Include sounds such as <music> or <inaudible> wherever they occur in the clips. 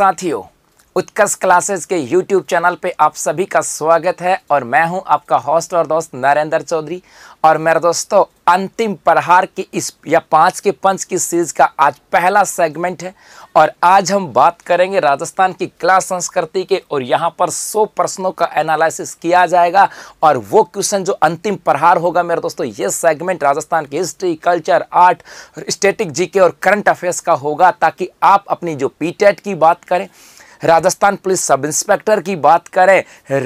साथियों उत्कर्ष क्लासेस के YouTube channel पे आप सभी का स्वागत है और मैं हूं आपका होस्ट और दोस्त नरेंद्र चौधरी और मेरे दोस्तों अंतिम प्रहार की इस या पांच के पंच की सीरीज का आज पहला सेगमेंट है और आज हम बात करेंगे राजस्थान की कला संस्कृति के और यहाँ पर 100 प्रश्नों का एनालिसिस किया जाएगा और वो क्वेश्चन जो अंतिम प्रहार होगा मेरे दोस्तों ये सेगमेंट राजस्थान की history culture art static GK और करंट अफेयर्स का होगा ताकि आप अपनी जो पीटेट की बात करें राजस्थान पुलिस सब इंस्पेक्टर की बात करें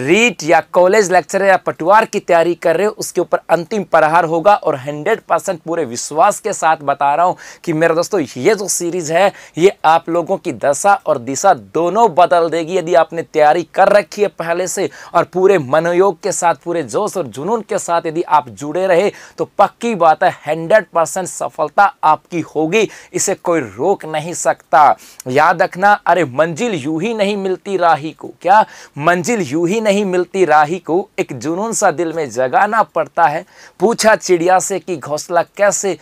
रीट या कॉलेज लेक्चर या पटवार की तैयारी कर रहे हो उसके ऊपर अंतिम प्रहार होगा और हंड्रेड परसेंट पूरे विश्वास के साथ बता रहा हूं कि मेरे दोस्तों ये जो सीरीज़ है ये आप लोगों की दशा और दिशा दोनों बदल देगी यदि आपने तैयारी कर रखी है पहले से और पूरे मनोयोग के साथ पूरे जोश और जुनून के साथ यदि आप जुड़े रहे तो पक्की बात है हंड्रेड परसेंट सफलता आपकी होगी इसे कोई रोक नहीं सकता याद रखना अरे मंजिल यू ही नहीं मिलती राही को क्या मंजिल यूं ही नहीं मिलती राही को एक जुनून सा दिल में जगाना पड़ता है पूछा चिड़िया से कि घोंसला कैसे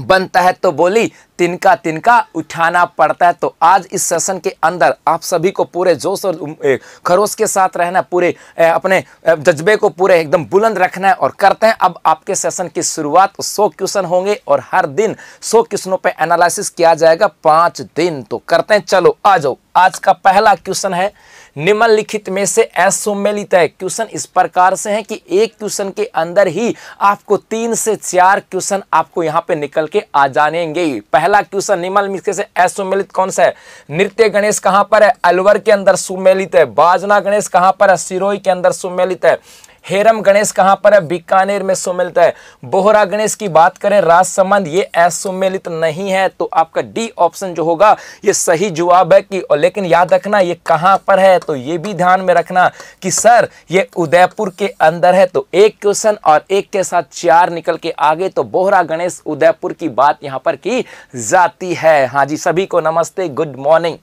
बनता है तो बोली तिनका तिनका उठाना पड़ता है तो आज इस सेशन के अंदर आप सभी को पूरे जोश और खरोश के साथ रहना पूरे अपने जज्बे को पूरे एकदम बुलंद रखना है और करते हैं अब आपके सेशन की शुरुआत 100 क्वेश्चन होंगे और हर दिन 100 क्वेश्चनों पे एनालिसिस किया जाएगा पाँच दिन तो करते हैं चलो आ जाओ आज का पहला क्वेश्चन है निम्नलिखित में से असुमेलित है क्वेश्चन इस प्रकार से है कि एक क्वेश्चन के अंदर ही आपको तीन से चार क्वेश्चन आपको यहाँ पे निकल के आ जानेंगे पहला क्वेश्चन निम्नलिखित से असुमेलित कौन सा है नृत्य गणेश कहाँ पर है अलवर के अंदर सुमेलित है बाजना गणेश कहाँ पर है सिरोही के अंदर सुमेलित है हेरम गणेश कहाँ पर है बीकानेर में सुमिलित है बोहरा गणेश की बात करें राजसमंद ये असुमिलित नहीं है तो आपका डी ऑप्शन जो होगा ये सही जवाब है कि लेकिन याद रखना ये कहाँ पर है तो ये भी ध्यान में रखना कि सर ये उदयपुर के अंदर है तो एक क्वेश्चन और एक के साथ चार निकल के आगे तो बोहरा गणेश उदयपुर की बात यहाँ पर की जाती है हाँ जी सभी को नमस्ते गुड मॉर्निंग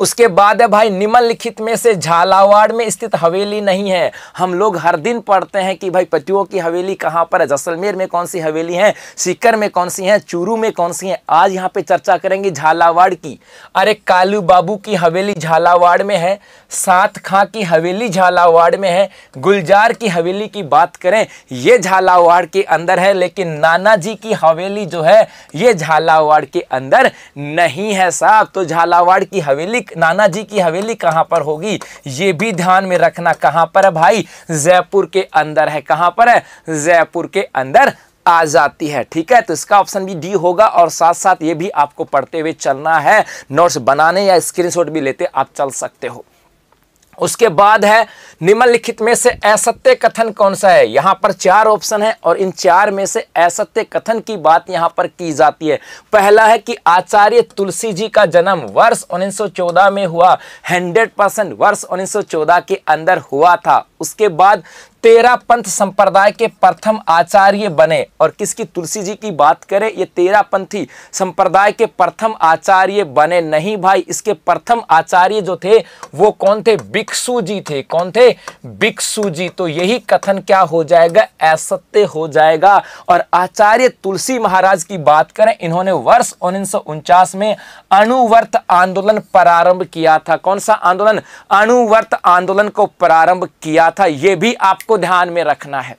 उसके बाद है भाई निम्नलिखित में से झालावाड़ में स्थित हवेली नहीं है हम लोग हर दिन पढ़ते हैं कि भाई पतियों की हवेली कहाँ पर है जैसलमेर में कौन सी हवेली है सीकर में कौन सी है चूरू में कौन सी है आज यहाँ पे चर्चा करेंगे झालावाड़ की अरे कालू बाबू की हवेली झालावाड़ में है सात खां की हवेली झालावाड़ में है गुलजार की हवेली की बात करें ये झालावाड़ के अंदर है लेकिन नाना जी की हवेली जो है ये झालावाड़ के अंदर नहीं है साहब तो झालावाड़ की हवेली हवेली नाना जी की हवेली कहाँ पर होगी ये भी ध्यान में रखना कहाँ पर है भाई जयपुर के अंदर है कहाँ पर है जयपुर के अंदर आ जाती है ठीक है तो इसका ऑप्शन भी डी होगा और साथ साथ ये भी आपको पढ़ते हुए चलना है नोट्स बनाने या स्क्रीनशॉट भी लेते आप चल सकते हो उसके बाद है निम्नलिखित में से असत्य कथन कौन सा है यहां पर चार ऑप्शन है और इन चार में से असत्य कथन की बात यहां पर की जाती है पहला है कि आचार्य तुलसी जी का जन्म वर्ष 1914 में हुआ 100 परसेंट वर्ष 1914 के अंदर हुआ था उसके बाद तेरा पंथ संप्रदाय के प्रथम आचार्य बने और किसकी तुलसी जी की बात करें ये तेरा पंथी संप्रदाय के प्रथम आचार्य बने नहीं भाई इसके प्रथम आचार्य जो थे वो कौन थे बिक्षु जी थे कौन थे बिक्षु जी तो यही कथन क्या हो जाएगा असत्य हो जाएगा और आचार्य तुलसी महाराज की बात करें इन्होंने वर्ष उन्नीस में अणुवर्त आंदोलन प्रारंभ किया था कौन सा आंदोलन अणुवर्त आंदोलन को प्रारंभ किया था यह भी आप इसको ध्यान में रखना है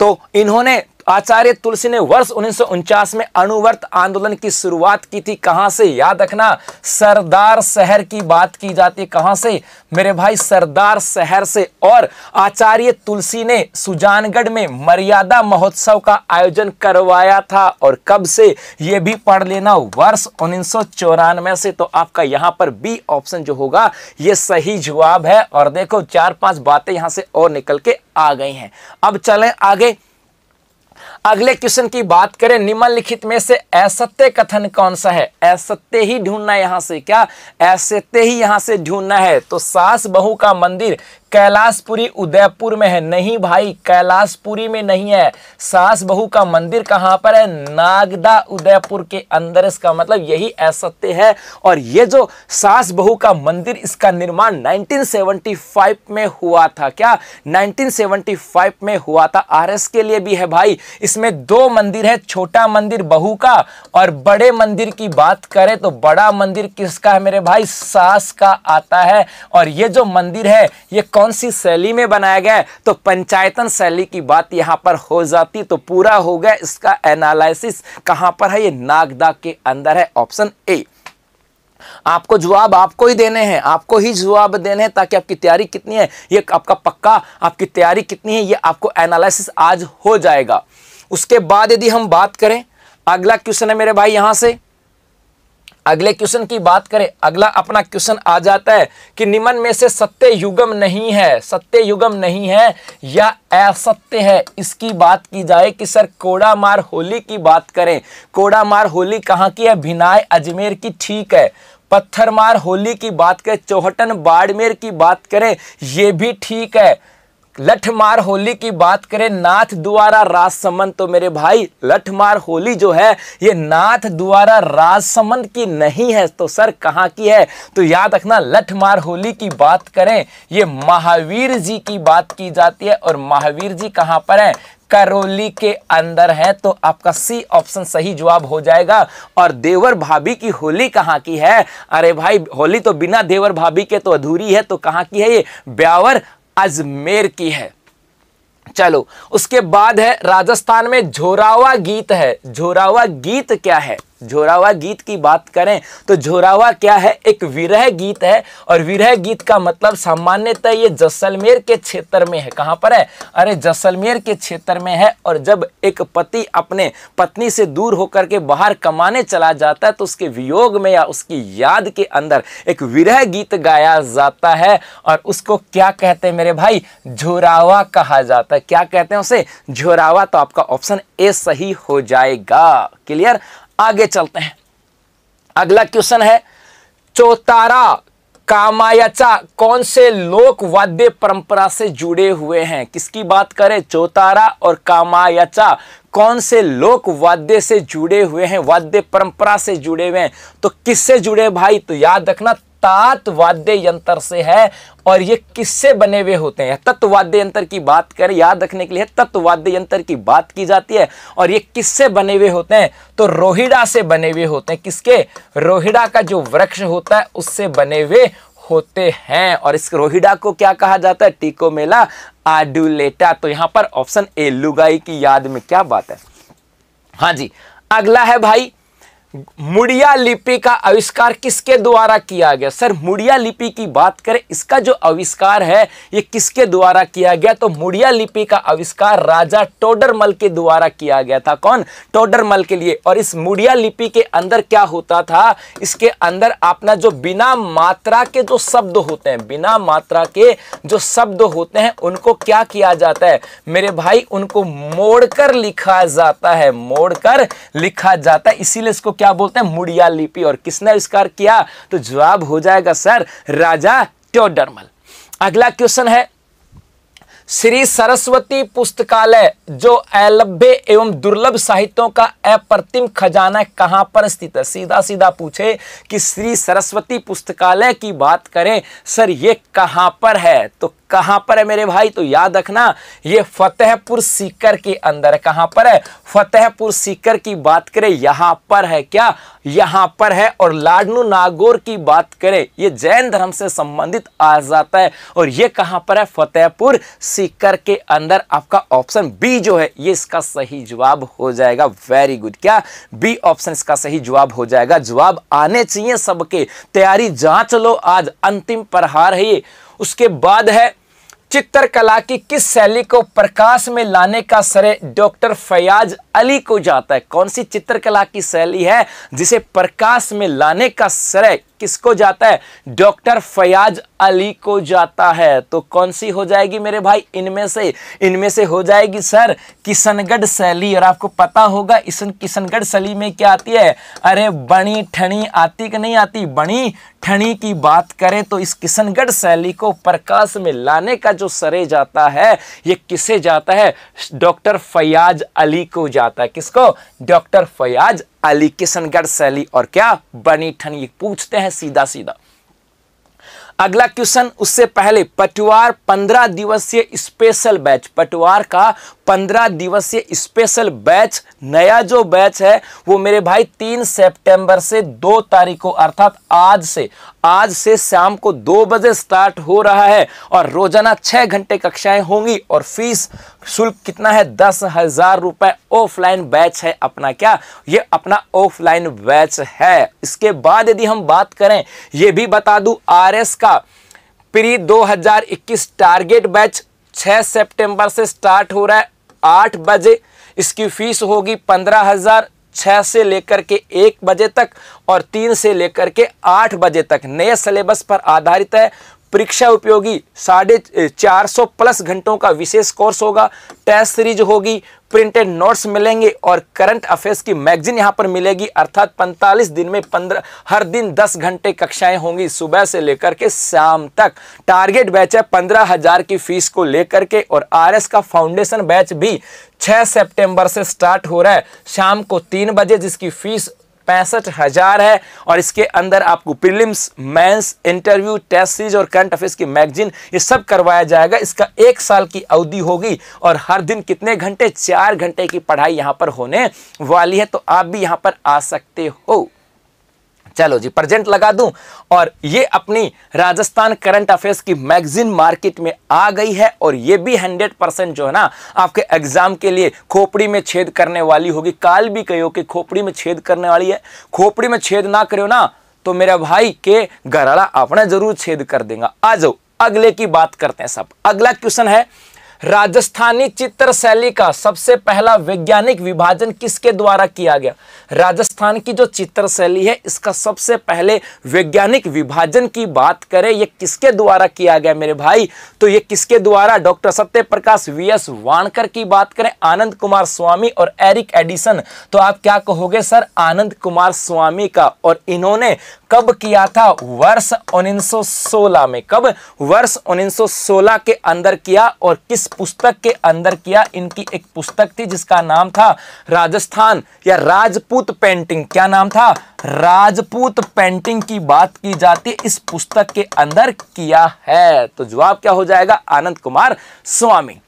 तो इन्होंने आचार्य तुलसी ने वर्ष उन्नीस में अनुवर्त आंदोलन की शुरुआत की थी कहां से याद रखना सरदार शहर की बात की जाती है कहां से मेरे भाई सरदार शहर से और आचार्य तुलसी ने सुजानगढ़ में मर्यादा महोत्सव का आयोजन करवाया था और कब से यह भी पढ़ लेना वर्ष उन्नीस से तो आपका यहां पर बी ऑप्शन जो होगा यह सही जवाब है और देखो चार पांच बातें यहां से और निकल के आ गई हैं अब चलें आगे अगले क्वेश्चन की बात करें निम्नलिखित में से असत्य कथन कौन सा है असत्य ही ढूंढना यहां से क्या असत्य ही यहां से ढूंढना है तो सास बहू का मंदिर कैलाशपुरी उदयपुर में है नहीं भाई कैलाशपुरी में नहीं है सास बहू का मंदिर कहाँ पर है नागदा उदयपुर के अंदर इसका मतलब यही असत्य है और ये जो सास बहू का मंदिर इसका निर्माण 1975 में हुआ था क्या 1975 में हुआ था आरएस के लिए भी है भाई इसमें दो मंदिर है छोटा मंदिर बहू का और बड़े मंदिर की बात करें तो बड़ा मंदिर किसका है मेरे भाई सास का आता है और ये जो मंदिर है ये कौन सी शैली में बनाया गया है तो पंचायतन शैली की बात यहां पर हो जाती तो पूरा हो गया इसका एनालिसिस कहां पर है ये नागदा के अंदर है ऑप्शन ए आपको जवाब आपको ही देने हैं आपको ही जवाब देने हैं ताकि आपकी तैयारी कितनी है ये आपका पक्का आपकी तैयारी कितनी है ये आपको एनालिसिस आज हो जाएगा उसके बाद यदि हम बात करें अगला क्वेश्चन है मेरे भाई यहां से अगले क्वेश्चन की बात करें अगला अपना क्वेश्चन आ जाता है कि निम्न में से सत्य युगम नहीं है सत्य युगम नहीं है या असत्य है इसकी बात की जाए कि सर कोड़ामार होली की बात करें कोड़ामार होली कहाँ की है भिनाय अजमेर की ठीक है पत्थरमार होली की बात करें चौहटन बाड़मेर की बात करें यह भी ठीक है लठमार होली की बात करें नाथ द्वारा राजसमंद तो मेरे भाई लठमार होली जो है ये नाथ द्वारा राजसमंद की नहीं है तो सर कहाँ की है तो याद रखना लठमार होली की बात करें ये महावीर जी की बात की जाती है और महावीर जी कहाँ पर हैं करौली के अंदर है तो आपका सी ऑप्शन सही जवाब हो जाएगा और देवर भाभी की होली कहाँ की है अरे भाई होली तो बिना देवर भाभी के तो अधूरी है तो कहाँ की है ये ब्यावर अजमेर की है चलो उसके बाद है राजस्थान में झोरावा गीत है झोरावा गीत क्या है झोरावा गीत की बात करें तो झोरावा क्या है एक विरह गीत है और विरह गीत का मतलब सामान्यतः ये जैसलमेर के क्षेत्र में है कहाँ पर है अरे जैसलमेर के क्षेत्र में है और जब एक पति अपने पत्नी से दूर होकर के बाहर कमाने चला जाता है तो उसके वियोग में या उसकी याद के अंदर एक विरह गीत गाया जाता है और उसको क्या कहते हैं मेरे भाई झोरावा कहा जाता है क्या कहते हैं उसे झोरावा तो आपका ऑप्शन ए सही हो जाएगा क्लियर आगे चलते हैं अगला क्वेश्चन है चौतारा कामायाचा कौन से लोक वाद्य परंपरा से जुड़े हुए हैं किसकी बात करें चौतारा और कामायाचा कौन से लोक वाद्य से जुड़े हुए हैं वाद्य परंपरा से जुड़े हुए हैं तो किससे जुड़े भाई तो याद रखना सात वाद्य यंत्र से है और ये किससे बने हुए होते हैं तत्ववाद्य यंत्र की बात करें याद रखने के लिए तत्ववाद्य यंत्र की बात की जाती है और ये किससे बने हुए होते हैं तो रोहिड़ा से बने हुए होते हैं किसके रोहिड़ा का जो वृक्ष होता है उससे बने हुए होते हैं और इस रोहिडा को क्या कहा जाता है टीको मेला आडुलेटा तो यहां पर ऑप्शन ए लुगाई की याद में क्या बात है हाँ जी अगला है भाई मुड़िया लिपि का आविष्कार किसके द्वारा किया गया सर मुड़िया लिपि की बात करें इसका जो आविष्कार है ये किसके द्वारा किया गया तो मुड़िया लिपि का आविष्कार राजा टोडरमल के द्वारा किया गया था कौन टोडरमल के लिए और इस मुड़िया लिपि के अंदर क्या होता था इसके अंदर अपना जो बिना मात्रा के जो शब्द होते हैं बिना मात्रा के जो शब्द होते हैं उनको क्या किया जाता है मेरे भाई उनको मोड़कर लिखा जाता है मोड़कर लिखा जाता है इसीलिए इसको क्या बोलते हैं मुड़िया लिपि और किसने आविष्कार किया तो जवाब हो जाएगा सर राजा ट्योडरमल अगला क्वेश्चन है श्री सरस्वती पुस्तकालय जो अलभ्य एवं दुर्लभ साहित्यों का अप्रतिम खजाना कहां पर स्थित है सीधा सीधा पूछे कि श्री सरस्वती पुस्तकालय की बात करें सर ये कहां पर है तो कहां पर है मेरे भाई तो याद रखना ये फतेहपुर सीकर के अंदर कहां पर है फतेहपुर सीकर की बात करें यहां पर है क्या यहां पर है और लाडनू नागौर की बात करें ये जैन धर्म से संबंधित आ जाता है और ये कहां पर है फतेहपुर सीकर के अंदर आपका ऑप्शन बी जो है ये इसका सही जवाब हो जाएगा वेरी गुड क्या बी ऑप्शन इसका सही जवाब हो जाएगा जवाब आने चाहिए सबके तैयारी जांच लो आज अंतिम प्रहार है ये उसके बाद है चित्रकला की किस शैली को प्रकाश में लाने का श्रेय डॉक्टर फयाज अली को जाता है कौन सी चित्रकला की शैली है जिसे प्रकाश में लाने का श्रेय किसको जाता है डॉक्टर फयाज अली को जाता है तो कौन सी हो जाएगी मेरे भाई इनमें से इनमें से हो जाएगी सर किशनगढ़ शैली और आपको पता होगा इस किशनगढ़ शैली में क्या आती है अरे बनी ठणी आती कि नहीं आती बनी ठणी की बात करें तो इस किशनगढ़ शैली को प्रकाश में लाने का जो सरे जाता है ये किसे जाता है डॉक्टर फयाज अली को जाता है किसको डॉक्टर फयाज अली किशनगढ़ शैली और क्या बनी ठनी पूछते हैं सीधा सीधा अगला क्वेश्चन उससे पहले पटवार पंद्रह दिवसीय स्पेशल बैच पटवार का पंद्रह दिवसीय स्पेशल बैच नया जो बैच है वो मेरे भाई तीन सितंबर से दो तारीख को अर्थात आज से आज से शाम को दो बजे स्टार्ट हो रहा है और रोजाना छः घंटे कक्षाएं होंगी और फीस शुल्क कितना है दस हजार रुपये ऑफलाइन बैच है अपना क्या ये अपना ऑफलाइन बैच है इसके बाद यदि हम बात करें ये भी बता दूँ आर का प्री 2021 टारगेट बैच 6 सितंबर से स्टार्ट हो रहा है आठ बजे इसकी फीस होगी पंद्रह हज़ार छह से लेकर के एक बजे तक और तीन से लेकर के आठ बजे तक नए सिलेबस पर आधारित है परीक्षा उपयोगी साढ़े चार सौ प्लस घंटों का विशेष कोर्स होगा टेस्ट सीरीज होगी प्रिंटेड नोट्स मिलेंगे और करंट अफेयर्स की मैगजीन यहां पर मिलेगी अर्थात 45 दिन में 15 हर दिन 10 घंटे कक्षाएं होंगी सुबह से लेकर के शाम तक टारगेट बैच है पंद्रह हजार की फीस को लेकर के और आरएस का फाउंडेशन बैच भी 6 सितंबर से स्टार्ट हो रहा है शाम को तीन बजे जिसकी फीस पैंसठ हज़ार है और इसके अंदर आपको prelims mains interview test series और करंट अफेयर्स की मैगजीन ये सब करवाया जाएगा इसका एक साल की अवधि होगी और हर दिन कितने घंटे चार घंटे की पढ़ाई यहाँ पर होने वाली है तो आप भी यहाँ पर आ सकते हो चलो जी प्रजेंट लगा दूं और ये अपनी राजस्थान करंट अफेयर्स की मैगजीन मार्केट में आ गई है और ये भी 100 परसेंट जो है ना आपके एग्जाम के लिए खोपड़ी में छेद करने वाली होगी काल भी कहो कि खोपड़ी में छेद करने वाली है खोपड़ी में छेद ना करो ना तो मेरा भाई के घराड़ा अपना जरूर छेद कर देगा आ जाओ अगले की बात करते हैं सब अगला क्वेश्चन है राजस्थानी चित्र शैली का सबसे पहला वैज्ञानिक विभाजन किसके द्वारा किया गया राजस्थान की जो चित्र शैली है इसका सबसे पहले वैज्ञानिक विभाजन की बात करें यह किसके द्वारा किया गया मेरे भाई तो यह किसके द्वारा डॉक्टर सत्य प्रकाश वी एस वाणकर की बात करें आनंद कुमार स्वामी और एरिक एडिसन तो आप क्या कहोगे सर आनंद कुमार स्वामी का और इन्होंने कब किया था वर्ष उन्नीस में कब वर्ष उन्नीस के अंदर किया और किस पुस्तक के अंदर किया इनकी एक पुस्तक थी जिसका नाम था राजस्थान या राजपूत पेंटिंग क्या नाम था राजपूत पेंटिंग की बात की जाती है इस पुस्तक के अंदर किया है तो जवाब क्या हो जाएगा आनंद कुमार स्वामी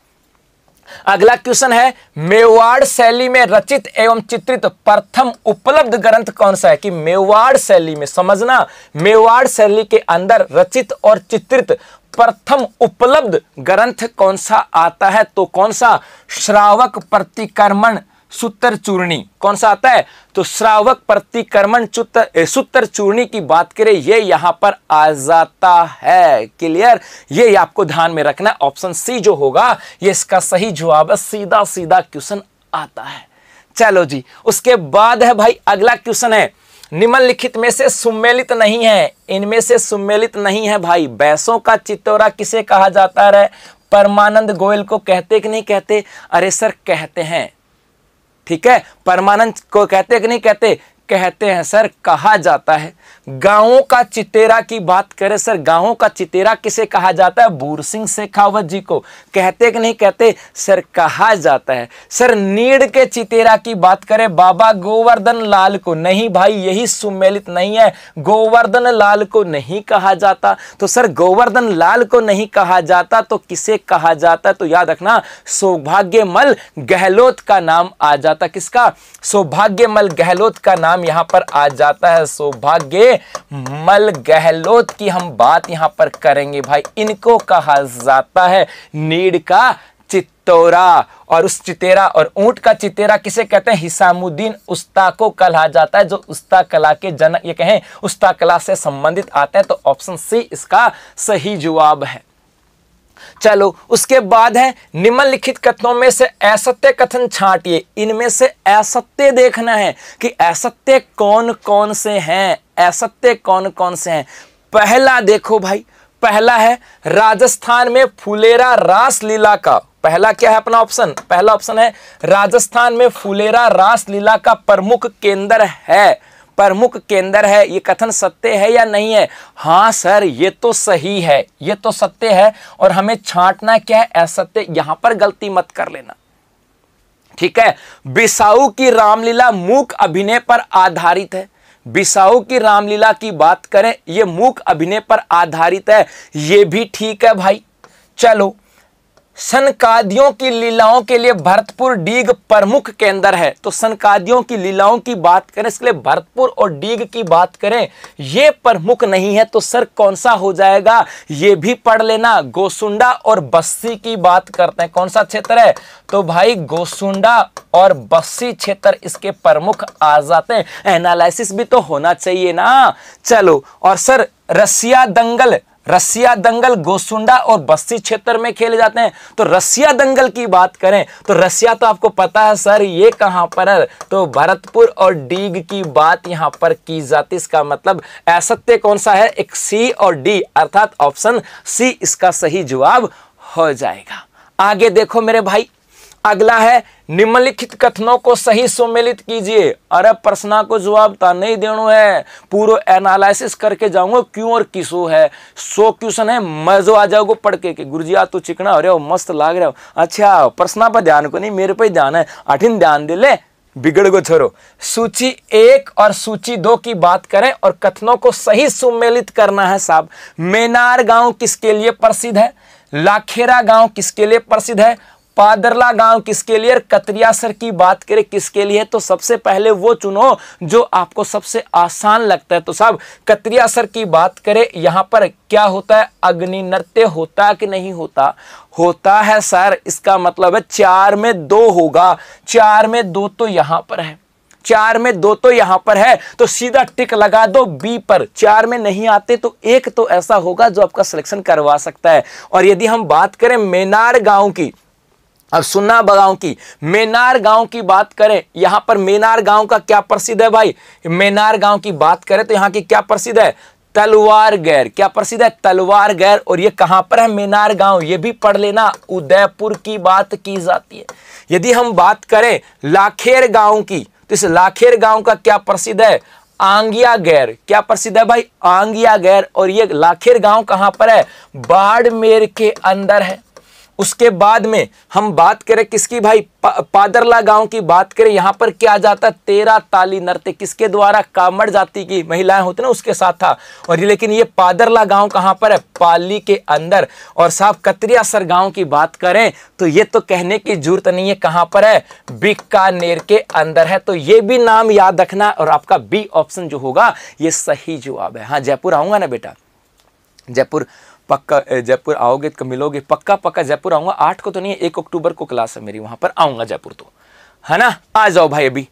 अगला क्वेश्चन है मेवाड़ शैली में रचित एवं चित्रित प्रथम उपलब्ध ग्रंथ कौन सा है कि मेवाड़ शैली में समझना मेवाड़ शैली के अंदर रचित और चित्रित प्रथम उपलब्ध ग्रंथ कौन सा आता है तो कौन सा श्रावक प्रतिकर्मण सूत्र चूर्णी कौन सा आता है तो श्रावक प्रतिकर्मण सूत्र चूर्णी की बात करें ये यहां पर आ जाता है क्लियर ये आपको ध्यान में रखना ऑप्शन सी जो होगा ये इसका सही जवाब है सीधा सीधा क्वेश्चन आता है चलो जी उसके बाद है भाई अगला क्वेश्चन है निम्नलिखित में से सुमेलित नहीं है इनमें से सुमेलित नहीं है भाई बैसों का चित्तौरा किसे कहा जाता है परमानंद गोयल को कहते कि नहीं कहते अरे सर कहते हैं ठीक है परमानंद को कहते कि नहीं कहते कहते हैं सर कहा जाता है गांवों का चितेरा की बात करें सर गांवों का चितेरा किसे कहा जाता है बूर सिंह शेखावत जी को कहते कि नहीं कहते सर कहा जाता है सर नीड़ के चितेरा की बात करें बाबा गोवर्धन लाल को नहीं भाई यही सुमेलित नहीं है गोवर्धन लाल को नहीं कहा जाता तो सर गोवर्धन लाल को नहीं कहा जाता तो किसे कहा जाता तो याद रखना सौभाग्यमल गहलोत का नाम आ जाता किसका सौभाग्यमल गहलोत का नाम नाम यहां पर आ जाता है सौभाग्य मल गहलोत की हम बात यहां पर करेंगे भाई इनको कहा जाता है नीड का चित्तौरा और उस चितेरा और ऊंट का चितेरा किसे कहते हैं हिसामुद्दीन उस्ता को कहा जाता है जो उस्ता कला के जनक ये कहें उस्ता कला से संबंधित आते हैं तो ऑप्शन सी इसका सही जवाब है चलो उसके बाद है निम्नलिखित कथनों में से असत्य कथन छाटिए इनमें से असत्य देखना है कि असत्य कौन कौन से हैं असत्य कौन कौन से हैं पहला देखो भाई पहला है राजस्थान में फुलेरा रास लीला का पहला क्या है अपना ऑप्शन पहला ऑप्शन है राजस्थान में फुलेरा रास लीला का प्रमुख केंद्र है प्रमुख केंद्र है ये कथन सत्य है या नहीं है हाँ सर ये तो सही है ये तो सत्य है और हमें छांटना क्या है असत्य यहां पर गलती मत कर लेना ठीक है बिसाऊ की रामलीला मूक अभिनय पर आधारित है बिसाऊ की रामलीला की बात करें ये मूक अभिनय पर आधारित है ये भी ठीक है भाई चलो सनकादियों की लीलाओं के लिए भरतपुर डीग प्रमुख केंद्र है तो सनकादियों की लीलाओं की बात करें इसके लिए भरतपुर और डीग की बात करें यह प्रमुख नहीं है तो सर कौन सा हो जाएगा यह भी पढ़ लेना गोसुंडा और बस्सी की बात करते हैं कौन सा क्षेत्र है तो भाई गोसुंडा और बस्सी क्षेत्र इसके प्रमुख आ जाते हैं एनालिसिस भी तो होना चाहिए ना चलो और सर रसिया दंगल रसिया दंगल गोसुंडा और बस्ती क्षेत्र में खेले जाते हैं तो रसिया दंगल की बात करें तो रसिया तो आपको पता है सर ये कहां पर है तो भरतपुर और डीग की बात यहां पर की जाती इसका मतलब असत्य कौन सा है एक सी और डी अर्थात ऑप्शन सी इसका सही जवाब हो जाएगा आगे देखो मेरे भाई अगला है निम्नलिखित कथनों को सही सम्मिलित कीजिए अरे प्रश्न को जवाब तो नहीं देना है पूरा एनालिसिस करके जाऊंगा क्यों और किसो है सो क्वेश्चन है मजो आ जाओगे पढ़ के जी गुरुजिया तू चिकना हो रहे हो मस्त लाग रहे हो अच्छा प्रश्न पर ध्यान को नहीं मेरे पे ध्यान है अठिन ध्यान दे ले बिगड़ गो छोरो सूची एक और सूची दो की बात करें और कथनों को सही सुमेलित करना है साहब मेनार गांव किसके लिए प्रसिद्ध है लाखेरा गांव किसके लिए प्रसिद्ध है पादरला गांव किसके लिए कतरिया सर की बात करें किसके लिए तो सबसे पहले वो चुनो जो आपको सबसे आसान लगता है तो साहब कतरिया सर की बात करें यहां पर क्या होता है अग्नि नृत्य होता कि नहीं होता होता है सर इसका मतलब है चार में दो होगा चार में दो तो यहां पर है चार में दो तो यहां पर है तो सीधा टिक लगा दो बी पर चार में नहीं आते तो एक तो ऐसा होगा जो आपका सिलेक्शन करवा सकता है और यदि हम बात करें मेनार गांव की अब सुन्ना बगाव की मेनार गांव की बात करें यहाँ पर मेनार गांव का क्या प्रसिद्ध है भाई मेनार गांव की बात करें तो यहाँ की क्या प्रसिद्ध है तलवार गैर क्या प्रसिद्ध है तलवार गैर और ये कहाँ पर है मेनार गांव ये भी पढ़ लेना उदयपुर की बात की जाती है यदि हम बात करें लाखेर गांव की तो इस लाखेर गांव का क्या प्रसिद्ध है आंगिया गैर क्या प्रसिद्ध है भाई आंगिया गैर और ये लाखेर गांव कहाँ पर है बाड़मेर के अंदर है उसके बाद में हम बात करें किसकी भाई पा, पादरला गांव की बात करें यहां पर क्या जाता है ताली नृत्य किसके द्वारा कामड़ जाति की महिलाएं होती ना उसके साथ था और लेकिन ये पादरला गांव कहां पर है पाली के अंदर और साहब कतरियासर गांव की बात करें तो ये तो कहने की जरूरत नहीं है कहां पर है बीकानेर के अंदर है तो ये भी नाम याद रखना और आपका बी ऑप्शन जो होगा ये सही जवाब है हाँ जयपुर आऊंगा ना बेटा जयपुर पक्का जयपुर आओगे तो मिलोगे पक्का पक्का जयपुर आऊँगा आठ को तो नहीं है एक अक्टूबर को क्लास है मेरी वहाँ पर आऊँगा जयपुर तो है ना आ जाओ भाई अभी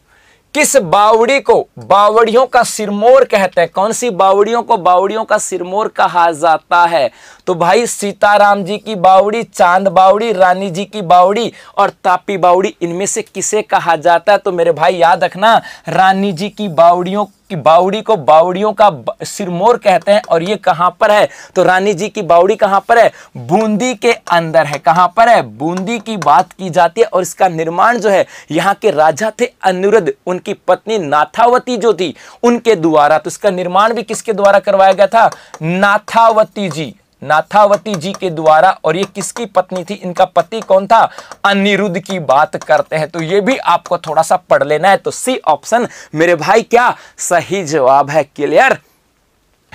किस बावड़ी को बावड़ियों का सिरमोर कहते हैं कौन सी बावड़ियों को बावड़ियों का सिरमोर कहा जाता है तो भाई सीताराम जी की बावड़ी चांद बावड़ी रानी जी की बावड़ी और तापी बावड़ी इनमें से किसे कहा जाता है तो मेरे भाई याद रखना रानी जी की बावड़ियों कि बावड़ी को बावड़ियों का सिरमोर कहते हैं और ये कहां पर है तो रानी जी की बावड़ी कहां पर है बूंदी के अंदर है कहां पर है बूंदी की बात की जाती है और इसका निर्माण जो है यहाँ के राजा थे अनुरुद्ध उनकी पत्नी नाथावती जो थी उनके द्वारा तो इसका निर्माण भी किसके द्वारा करवाया गया था नाथावती जी नाथावती जी के द्वारा और ये किसकी पत्नी थी इनका पति कौन था अनिरुद्ध की बात करते हैं तो ये भी आपको थोड़ा सा पढ़ लेना है तो सी ऑप्शन मेरे भाई क्या सही जवाब है क्लियर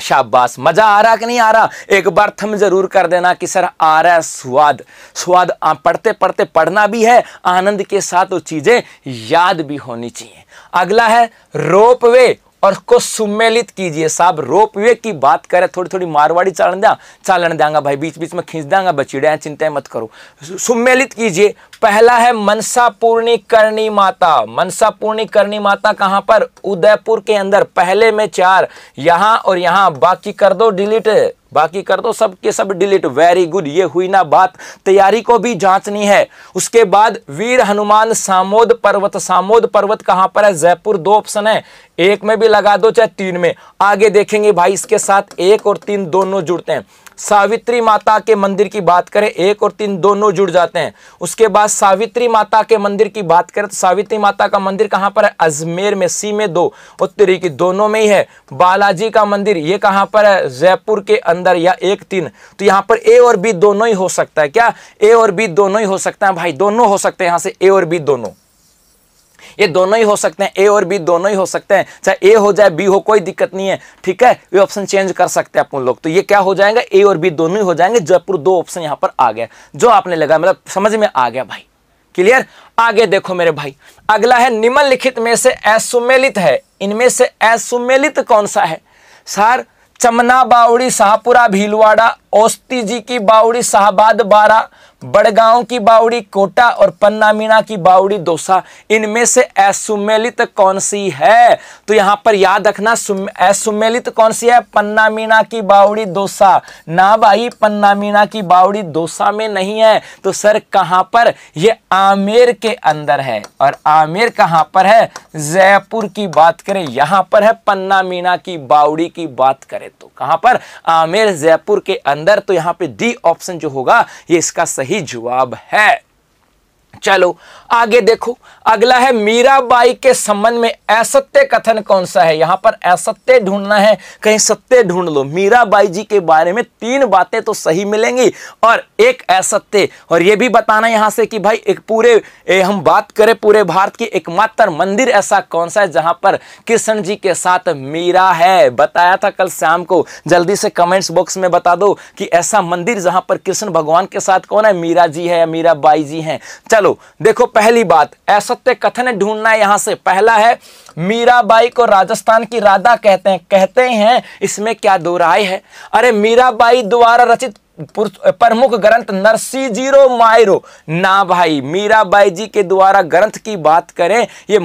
शाबाश मजा आ रहा कि नहीं आ रहा एक बार थम जरूर कर देना कि सर आ रहा है स्वाद स्वाद आ, पढ़ते पढ़ते पढ़ना भी है आनंद के साथ वो चीजें याद भी होनी चाहिए अगला है रोपवे और को सुमेलित कीजिए साहब रोप वे की बात करें थोड़ी थोड़ी मारवाड़ी चालन दें चालन देंगा भाई बीच बीच में खींच देंगे बचीड़े चिंता मत करो सुमेलित कीजिए पहला है पूर्णी करणी माता पूर्णी करणी माता कहां पर उदयपुर के अंदर पहले में चार यहां और यहां बाकी कर दो डिलीट बाकी कर दो सब के सब डिलीट वेरी गुड ये हुई ना बात तैयारी को भी जांचनी है उसके बाद वीर हनुमान सामोद पर्वत सामोद पर्वत कहां पर है जयपुर दो ऑप्शन है एक में भी लगा दो चाहे तीन में आगे देखेंगे भाई इसके साथ एक और तीन दोनों जुड़ते हैं सावित्री माता के मंदिर की बात करें एक और तीन दोनों जुड़ जाते हैं उसके बाद सावित्री माता के मंदिर की बात करें तो सावित्री माता का मंदिर कहाँ पर है अजमेर में सी में दो उत्तरी की दोनों में ही है बालाजी का मंदिर ये कहाँ पर है जयपुर के अंदर या एक तीन तो यहाँ पर ए और बी दोनों ही हो सकता है क्या ए और बी दोनों ही हो सकता है भाई दोनों हो सकते हैं यहाँ से ए और बी दोनों ये दोनों ही हो सकते हैं ए और बी दोनों ही हो सकते हैं चाहे ए हो जाए बी हो कोई दिक्कत नहीं है ठीक है ये ऑप्शन चेंज कर सकते हैं अपन लोग तो ये क्या हो जाएगा ए और बी दोनों ही हो जाएंगे जयपुर दो ऑप्शन यहां पर आ गया जो आपने लगा मतलब समझ में आ गया भाई क्लियर आगे देखो मेरे भाई अगला है निम्नलिखित में से असुमेलित है इनमें से असुमेलित कौन सा है सर चमना बावड़ी शाहपुरा भीलवाड़ा औस्ती जी की बावड़ी शाहबाद बारा बड़गांव की बावड़ी कोटा और पन्ना मीना की बावड़ी दोसा इनमें से असुमेलित कौन सी है तो यहां पर याद रखना असुमेलित कौन सी है पन्ना मीना की बावड़ी दोसा ना भाई पन्ना मीना की बावड़ी दोसा में नहीं है तो सर कहां पर ये आमेर के अंदर है और आमेर कहाँ पर है जयपुर की बात करें यहां पर है पन्ना मीना की बावड़ी की बात करें तो कहां पर आमेर जयपुर के अंदर तो यहां पर डी ऑप्शन जो होगा ये इसका सही सही जवाब है चलो आगे देखो अगला है मीराबाई के संबंध में असत्य कथन कौन सा है यहां पर असत्य ढूंढना है कहीं सत्य ढूंढ लो मीराबाई जी के बारे में तीन बातें तो सही मिलेंगी और एक असत्य और यह भी बताना यहां से कि भाई एक पूरे ए, हम बात करें पूरे भारत की एकमात्र मंदिर ऐसा कौन सा है जहां पर कृष्ण जी के साथ मीरा है बताया था कल शाम को जल्दी से कमेंट्स बॉक्स में बता दो कि ऐसा मंदिर जहां पर कृष्ण भगवान के साथ कौन है मीरा जी है या मीराबाई जी है चलो चलो देखो पहली बात असत्य कथन ढूंढना यहां से पहला है मीराबाई को राजस्थान की राधा कहते हैं कहते हैं इसमें क्या दो राय है अरे मीराबाई द्वारा रचित प्रमुख ग्रंथ नरसी जीरो मायरो ना भाई मीराबाई जी के द्वारा ग्रंथ की बात करें ये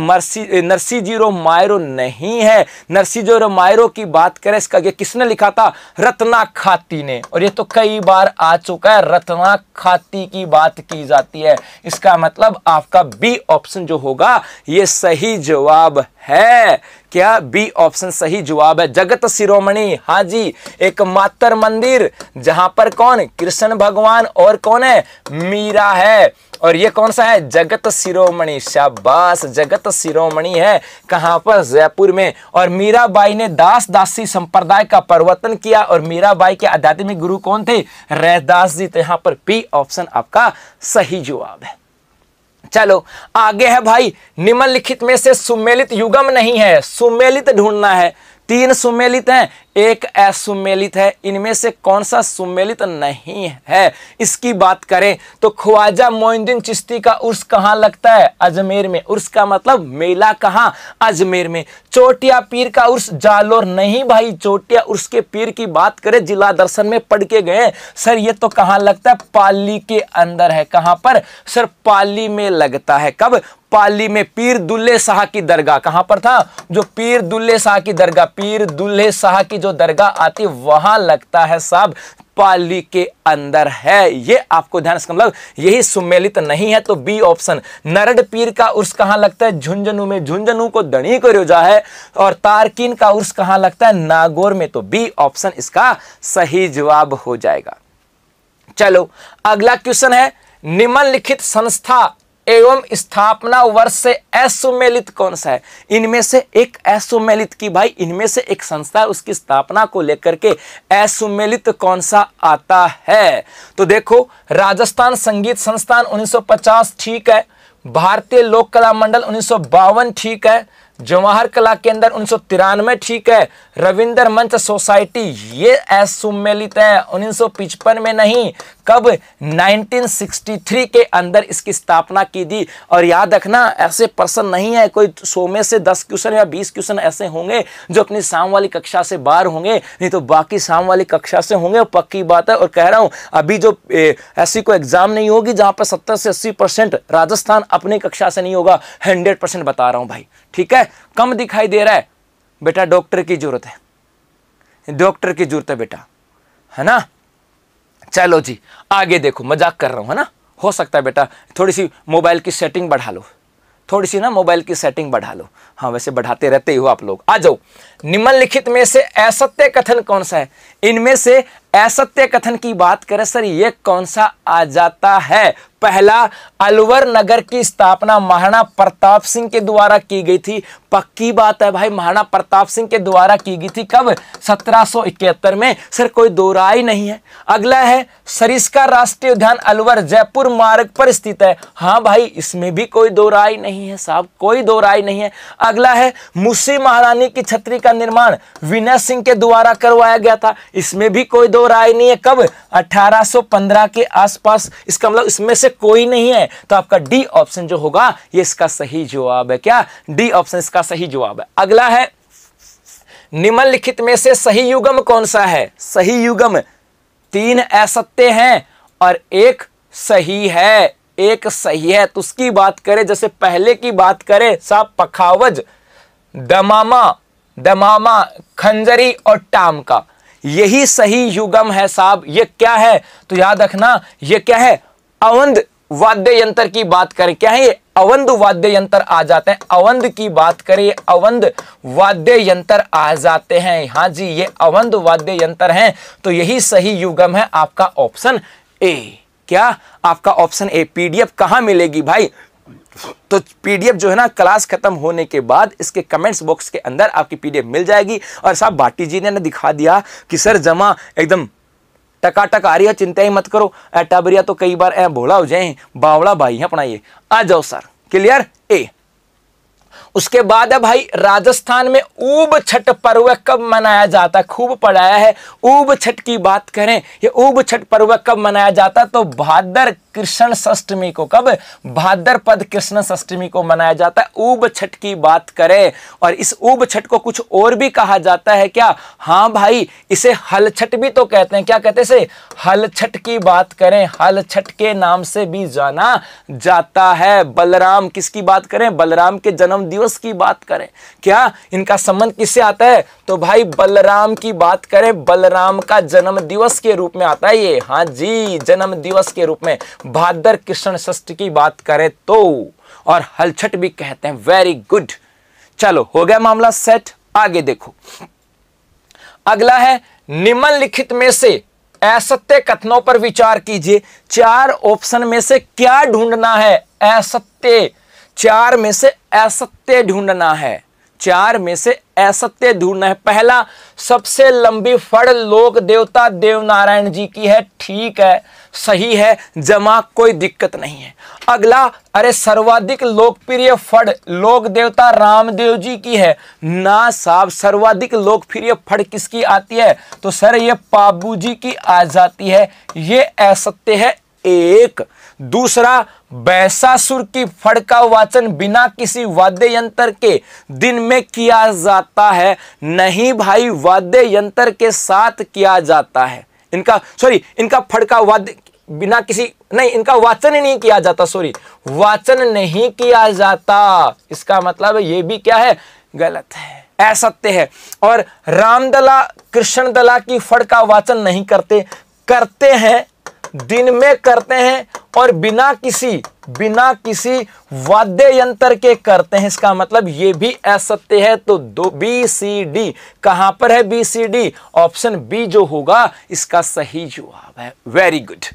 नरसी जीरो मायरो नहीं है नरसी जीरो मायरो की बात करें इसका ये किसने लिखा था रत्ना खाती ने और ये तो कई बार आ चुका है रत्ना खाती की बात की जाती है इसका मतलब आपका बी ऑप्शन जो होगा ये सही जवाब है क्या बी ऑप्शन सही जवाब है जगत शिरोमणि हाँ जी एक मातर मंदिर जहां पर कौन कृष्ण भगवान और कौन है मीरा है और ये कौन सा है जगत शिरोमणि शाबाश जगत शिरोमणि है कहां पर जयपुर में और मीराबाई ने दास दासी संप्रदाय का परिवर्तन किया और मीराबाई के आध्यात्मिक गुरु कौन थे रहदास जी तो यहाँ पर पी ऑप्शन आपका सही जवाब है चलो आगे है भाई निम्नलिखित में से सुमेलित युगम नहीं है सुमेलित ढूंढना है तीन सुमेलित हैं एक असुमेलित है इनमें से कौन सा सुमेलित नहीं है इसकी बात करें तो ख्वाजा मोइनुद्दीन चिश्ती का उर्स कहाँ लगता है अजमेर में उर्स का मतलब मेला कहाँ अजमेर में चोटिया पीर का उर्स जालोर नहीं भाई चोटिया उर्स के पीर की बात करें जिला दर्शन में पढ़ के गए सर ये तो कहाँ लगता है पाली के अंदर है कहाँ पर सर पाली में लगता है कब पाली में पीर दुल्ले शाह की दरगाह कहां पर था जो पीर दुल्ले शाह की दरगाह पीर दुल्ले शाह की जो जो दरगाह आती वहां लगता है साहब पाली के अंदर है ये आपको ध्यान से मतलब यही सुमेलित नहीं है तो बी ऑप्शन नरड पीर का उर्स कहां लगता है झुंझुनू में झुंझुनू को दणी को रोजा है और तारकिन का उर्स कहां लगता है नागौर में तो बी ऑप्शन इसका सही जवाब हो जाएगा चलो अगला क्वेश्चन है निम्नलिखित संस्था एवं स्थापना वर्ष से असुमेलित कौन सा है इनमें से एक असुमेलित की भाई इनमें से एक संस्था है उसकी स्थापना को लेकर के असुमेलित कौन सा आता है तो देखो राजस्थान संगीत संस्थान 1950 ठीक है भारतीय लोक कला मंडल उन्नीस ठीक है जवाहर कला केंद्र उन्नीस ठीक है रविंद्र मंच सोसाइटी ये असुमेलित है उन्नीस में नहीं कब 1963 के अंदर इसकी स्थापना की थी और याद रखना ऐसे पर्सन नहीं है कोई सो में से दस क्वेश्चन या 20 क्वेश्चन ऐसे होंगे जो अपनी शाम वाली कक्षा से बाहर होंगे नहीं तो बाकी शाम वाली कक्षा से होंगे पक्की बात है और कह रहा हूँ अभी जो ए, ऐसी कोई एग्जाम नहीं होगी जहाँ पर सत्तर से अस्सी राजस्थान अपनी कक्षा से नहीं होगा हंड्रेड बता रहा हूँ भाई ठीक है कम दिखाई दे रहा है बेटा डॉक्टर की जरूरत है डॉक्टर की जरूरत है बेटा है ना चलो जी आगे देखो मजाक कर रहा हूँ है ना हो सकता है बेटा थोड़ी सी मोबाइल की सेटिंग बढ़ा लो थोड़ी सी ना मोबाइल की सेटिंग बढ़ा लो हाँ वैसे बढ़ाते रहते ही हो आप लोग आ जाओ निम्नलिखित में से असत्य कथन कौन सा है इनमें से असत्य कथन की बात करें सर ये कौन सा आ जाता है पहला अलवर नगर की स्थापना महाराणा प्रताप सिंह के द्वारा की गई थी पक्की बात है भाई महाराणा प्रताप सिंह के द्वारा की गई थी कब 1771 में सर कोई दो राय नहीं है अगला है सरिस्का राष्ट्रीय उद्यान अलवर जयपुर मार्ग पर स्थित है हाँ भाई इसमें भी कोई दो राय नहीं है साहब कोई दो राय नहीं है अगला है मुसी महारानी की छतरी का निर्माण विनय सिंह के द्वारा करवाया गया था इसमें भी कोई दो राय नहीं है कब अठारह के आसपास इसका मतलब इसमें से से कोई नहीं है तो आपका डी ऑप्शन जो होगा ये इसका सही जवाब है क्या डी ऑप्शन इसका सही जवाब है अगला है निम्नलिखित में से सही युगम कौन सा है सही युगम तीन असत्य हैं और एक सही है एक सही है तो उसकी बात करें जैसे पहले की बात करें साहब पखावज दमामा दमामा खंजरी और टाम का यही सही युगम है साहब ये क्या है तो याद रखना ये क्या है अवंध वाद्य यंत्र की बात करें क्या है ये अवंध वाद्य यंत्र आ जाते हैं अवंध की बात करें अवंध वाद्य यंत्र आ जाते हैं हाँ जी ये अवंध वाद्य यंत्र हैं तो यही सही युगम है आपका ऑप्शन ए क्या आपका ऑप्शन ए पीडीएफ कहां मिलेगी भाई तो पीडीएफ जो है ना क्लास खत्म होने के बाद इसके कमेंट्स बॉक्स के अंदर आपकी पीडीएफ मिल जाएगी और साहब भाटी जी ने दिखा दिया कि सर जमा एकदम टकाटक आ रही है चिंता ही मत करो ए टबरिया तो कई बार ऐ भोला हो जाए बावला भाई है अपना ये आ जाओ सर क्लियर ए उसके बाद है भाई राजस्थान में ऊब छठ पर्व कब मनाया जाता है खूब पढ़ाया है ऊब छठ की बात करें ये ऊब छठ पर्व कब मनाया जाता है तो भादर कृष्ण ष्टमी को कब भाद्रपद कृष्ण ष्टमी को मनाया जाता है ऊब छठ की बात करें और इस ऊब छठ को कुछ और भी कहा जाता है क्या हाँ भाई इसे हल छठ भी तो कहते हैं क्या कहते से हल छठ की बात करें हल छठ के नाम से भी जाना जाता है बलराम किसकी बात करें बलराम के जन्म दिवस की बात करें क्या इनका संबंध किससे आता है तो भाई बलराम की बात करें बलराम का जन्म दिवस के रूप में आता है ये हाँ जी जन्म दिवस के रूप में भादर कृष्ण ष्ठ की बात करें तो और हलछट भी कहते हैं वेरी गुड चलो हो गया मामला सेट आगे देखो अगला है निम्नलिखित में से असत्य कथनों पर विचार कीजिए चार ऑप्शन में से क्या ढूंढना है असत्य चार में से असत्य ढूंढना है चार में से असत्य ढूंढना है पहला सबसे लंबी फड़ लोक देवता देवनारायण जी की है ठीक है सही है जमा कोई दिक्कत नहीं है अगला अरे सर्वाधिक लोकप्रिय फड़ लोक देवता रामदेव जी की है ना साहब सर्वाधिक लोकप्रिय फड़ किसकी आती है तो सर ये पाबू जी की आ जाती है ये असत्य है एक दूसरा बैसासुर की फड़ का वाचन बिना किसी वाद्य यंत्र के दिन में किया जाता है नहीं भाई वाद्य यंत्र के साथ किया जाता है इनका सॉरी इनका फड़का वाद्य बिना किसी नहीं इनका वाचन ही नहीं किया जाता सॉरी वाचन नहीं किया जाता इसका मतलब ये भी क्या है गलत है असत्य है और रामदला कृष्ण दला की फड़ का वाचन नहीं करते करते हैं दिन में करते हैं और बिना किसी बिना किसी वाद्य यंत्र के करते हैं इसका मतलब ये भी असत्य है तो दो बी सी डी कहां पर है B C D option B जो होगा इसका सही जवाब है वेरी गुड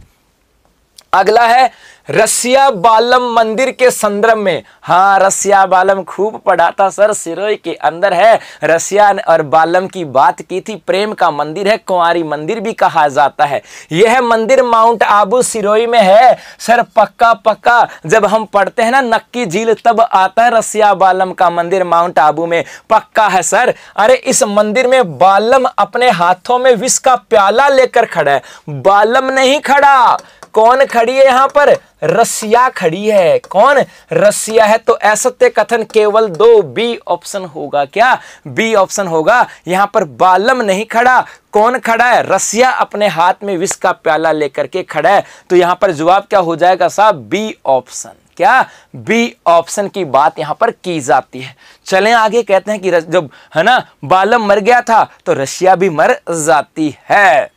अगला है रसिया बालम मंदिर के संदर्भ में हाँ रसिया बालम खूब पढ़ा था सर सिरोई के अंदर है रसिया और बालम की बात की थी प्रेम का मंदिर है कुंवारी मंदिर भी कहा जाता है यह मंदिर माउंट आबू सिरोई में है सर पक्का पक्का जब हम पढ़ते हैं ना नक्की झील तब आता है रसिया बालम का मंदिर माउंट आबू में पक्का है सर अरे इस मंदिर में बालम अपने हाथों में विष का प्याला लेकर खड़ा है बालम नहीं खड़ा कौन खड़ी है यहां पर रसिया खड़ी है कौन रसिया है तो असत्य कथन केवल दो बी ऑप्शन होगा क्या बी ऑप्शन होगा यहां पर बालम नहीं खड़ा कौन खड़ा है रसिया अपने हाथ में विष का प्याला लेकर के खड़ा है तो यहां पर जवाब क्या हो जाएगा साहब बी ऑप्शन क्या बी ऑप्शन की बात यहां पर की जाती है चलें आगे कहते हैं कि जब है ना बालम मर गया था तो रशिया भी मर जाती है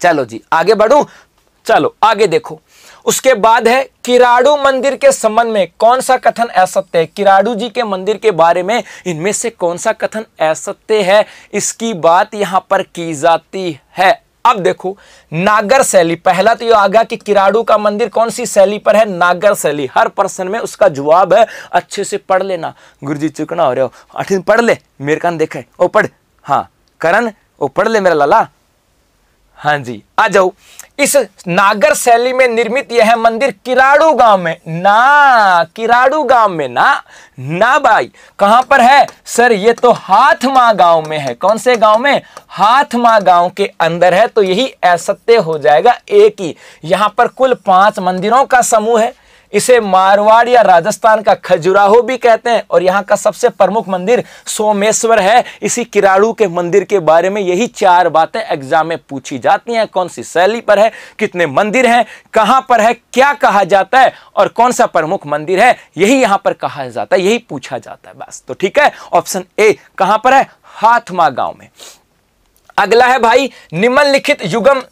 चलो जी आगे बढ़ू चलो आगे देखो उसके बाद है किराड़ू मंदिर के संबंध में कौन सा कथन असत्य है किराड़ू जी के मंदिर के बारे में इनमें से कौन सा कथन असत्य है इसकी बात यहां पर की जाती है अब देखो नागर शैली पहला तो ये आ गया कि किराड़ू का मंदिर कौन सी शैली पर है नागर शैली हर प्रश्न में उसका जवाब है अच्छे से पढ़ लेना गुरु जी चुकना हो रहे हो अठिन पढ़ ले मेरे कान देखे ओ पढ़ हाँ करण ओ पढ़ ले मेरा लाला हाँ जी आ जाओ इस नागर शैली में निर्मित यह मंदिर किराड़ू गांव में ना किराड़ू गांव में ना ना भाई कहां पर है सर ये तो हाथमा गांव में है कौन से गांव में हाथमा गांव के अंदर है तो यही असत्य हो जाएगा एक ही यहां पर कुल पांच मंदिरों का समूह है इसे मारवाड़ या राजस्थान का खजुराहो भी कहते हैं और यहाँ का सबसे प्रमुख मंदिर सोमेश्वर है इसी किराड़ू के मंदिर के बारे में यही चार बातें एग्जाम में पूछी जाती हैं कौन सी शैली पर है कितने मंदिर हैं कहाँ पर है क्या कहा जाता है और कौन सा प्रमुख मंदिर है यही यहाँ पर कहा जाता है यही पूछा जाता है बस तो ठीक है ऑप्शन ए कहाँ पर है हाथमा गांव में अगला है भाई निम्नलिखित युगम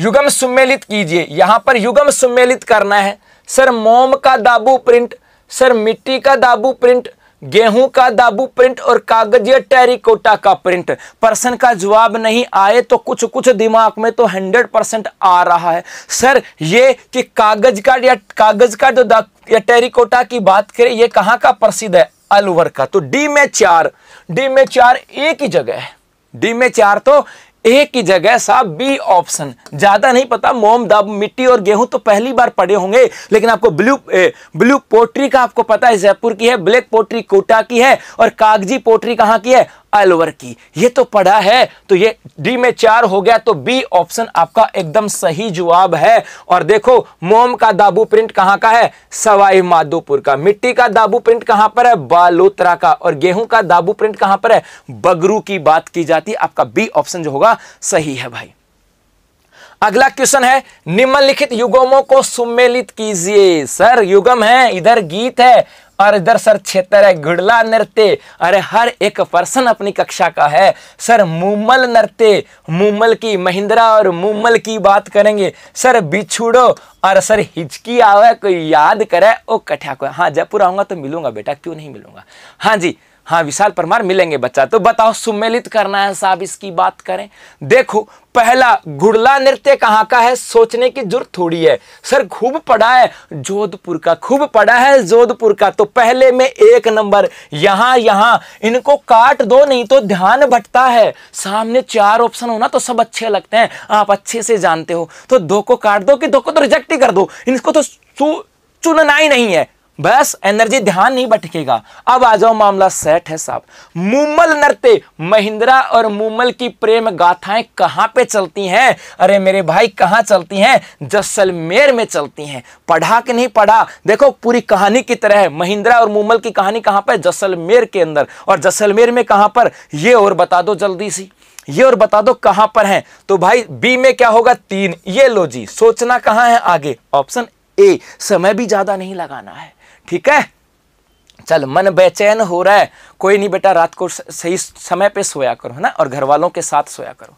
युगम सम्मेलित कीजिए यहां पर युगम सम्मेलित करना है सर मोम का दाबू प्रिंट सर मिट्टी का दाबू प्रिंट गेहूं का दाबू प्रिंट और कागज या टेरिकोटा का प्रिंट पर्सन का जवाब नहीं आए तो कुछ कुछ दिमाग में तो हंड्रेड परसेंट आ रहा है सर ये कि कागज का या कागज का जो या टेरिकोटा की बात करें ये कहाँ का प्रसिद्ध है अलवर का तो डी में चार डी में चार एक ही जगह है डी में चार तो ए की जगह साहब बी ऑप्शन ज्यादा नहीं पता मोम दब मिट्टी और गेहूं तो पहली बार पड़े होंगे लेकिन आपको ब्लू ए, ब्लू पोट्री का आपको पता है जयपुर की है ब्लैक पोट्री कोटा की है और कागजी पोट्री कहाँ की है ओवर की ये तो पढ़ा है तो ये डी में चार हो गया तो बी ऑप्शन आपका एकदम सही जवाब है और देखो मोम का दाबू प्रिंट कहां का है सवाई माधोपुर का मिट्टी का दाबू प्रिंट कहां पर है बालोतरा का और गेहूं का दाबू प्रिंट कहां पर है बगरू की बात की जाती है आपका बी ऑप्शन जो होगा सही है भाई अगला क्वेश्चन है निम्नलिखित युगमों को सुमेलित कीजिए सर युगम है इधर गीत है और इधर सर क्षेत्र है घुड़ला नृत्य अरे हर एक पर्सन अपनी कक्षा का है सर मुमल नृत्य मुमल की महिंद्रा और मुमल की बात करेंगे सर बिछुड़ो और सर हिचकी आवे कोई याद करे ओ कठिया को हाँ जब आऊंगा तो मिलूंगा बेटा क्यों नहीं मिलूंगा हाँ जी हाँ विशाल परमार मिलेंगे बच्चा तो बताओ सुमेलित करना है साहब इसकी बात करें देखो पहला गुड़ला नृत्य कहाँ का है सोचने की जरूरत थोड़ी है सर खूब पढ़ा है जोधपुर का खूब पढ़ा है जोधपुर का तो पहले में एक नंबर यहाँ यहाँ इनको काट दो नहीं तो ध्यान भटता है सामने चार ऑप्शन होना तो सब अच्छे लगते हैं आप अच्छे से जानते हो तो दो को काट दो कि दो को तो रिजेक्ट ही कर दो इनको तो चुनना ही नहीं है बस एनर्जी ध्यान नहीं भटकेगा अब आ जाओ मामला सेट है साहब मुमल नर्ते महिंद्रा और मुमल की प्रेम गाथाएं कहां पे चलती हैं अरे मेरे भाई कहां चलती हैं जैसलमेर में चलती हैं पढ़ा कि नहीं पढ़ा देखो पूरी कहानी की तरह है महिंद्रा और मुमल की कहानी कहां पर जैसलमेर के अंदर और जैसलमेर में कहां पर ये और बता दो जल्दी सी ये और बता दो कहां पर है तो भाई बी में क्या होगा तीन ये लो जी सोचना कहां है आगे ऑप्शन ए समय भी ज़्यादा नहीं लगाना है ठीक है चल मन बेचैन हो रहा है कोई नहीं बेटा रात को सही समय पे सोया करो है ना और घर वालों के साथ सोया करो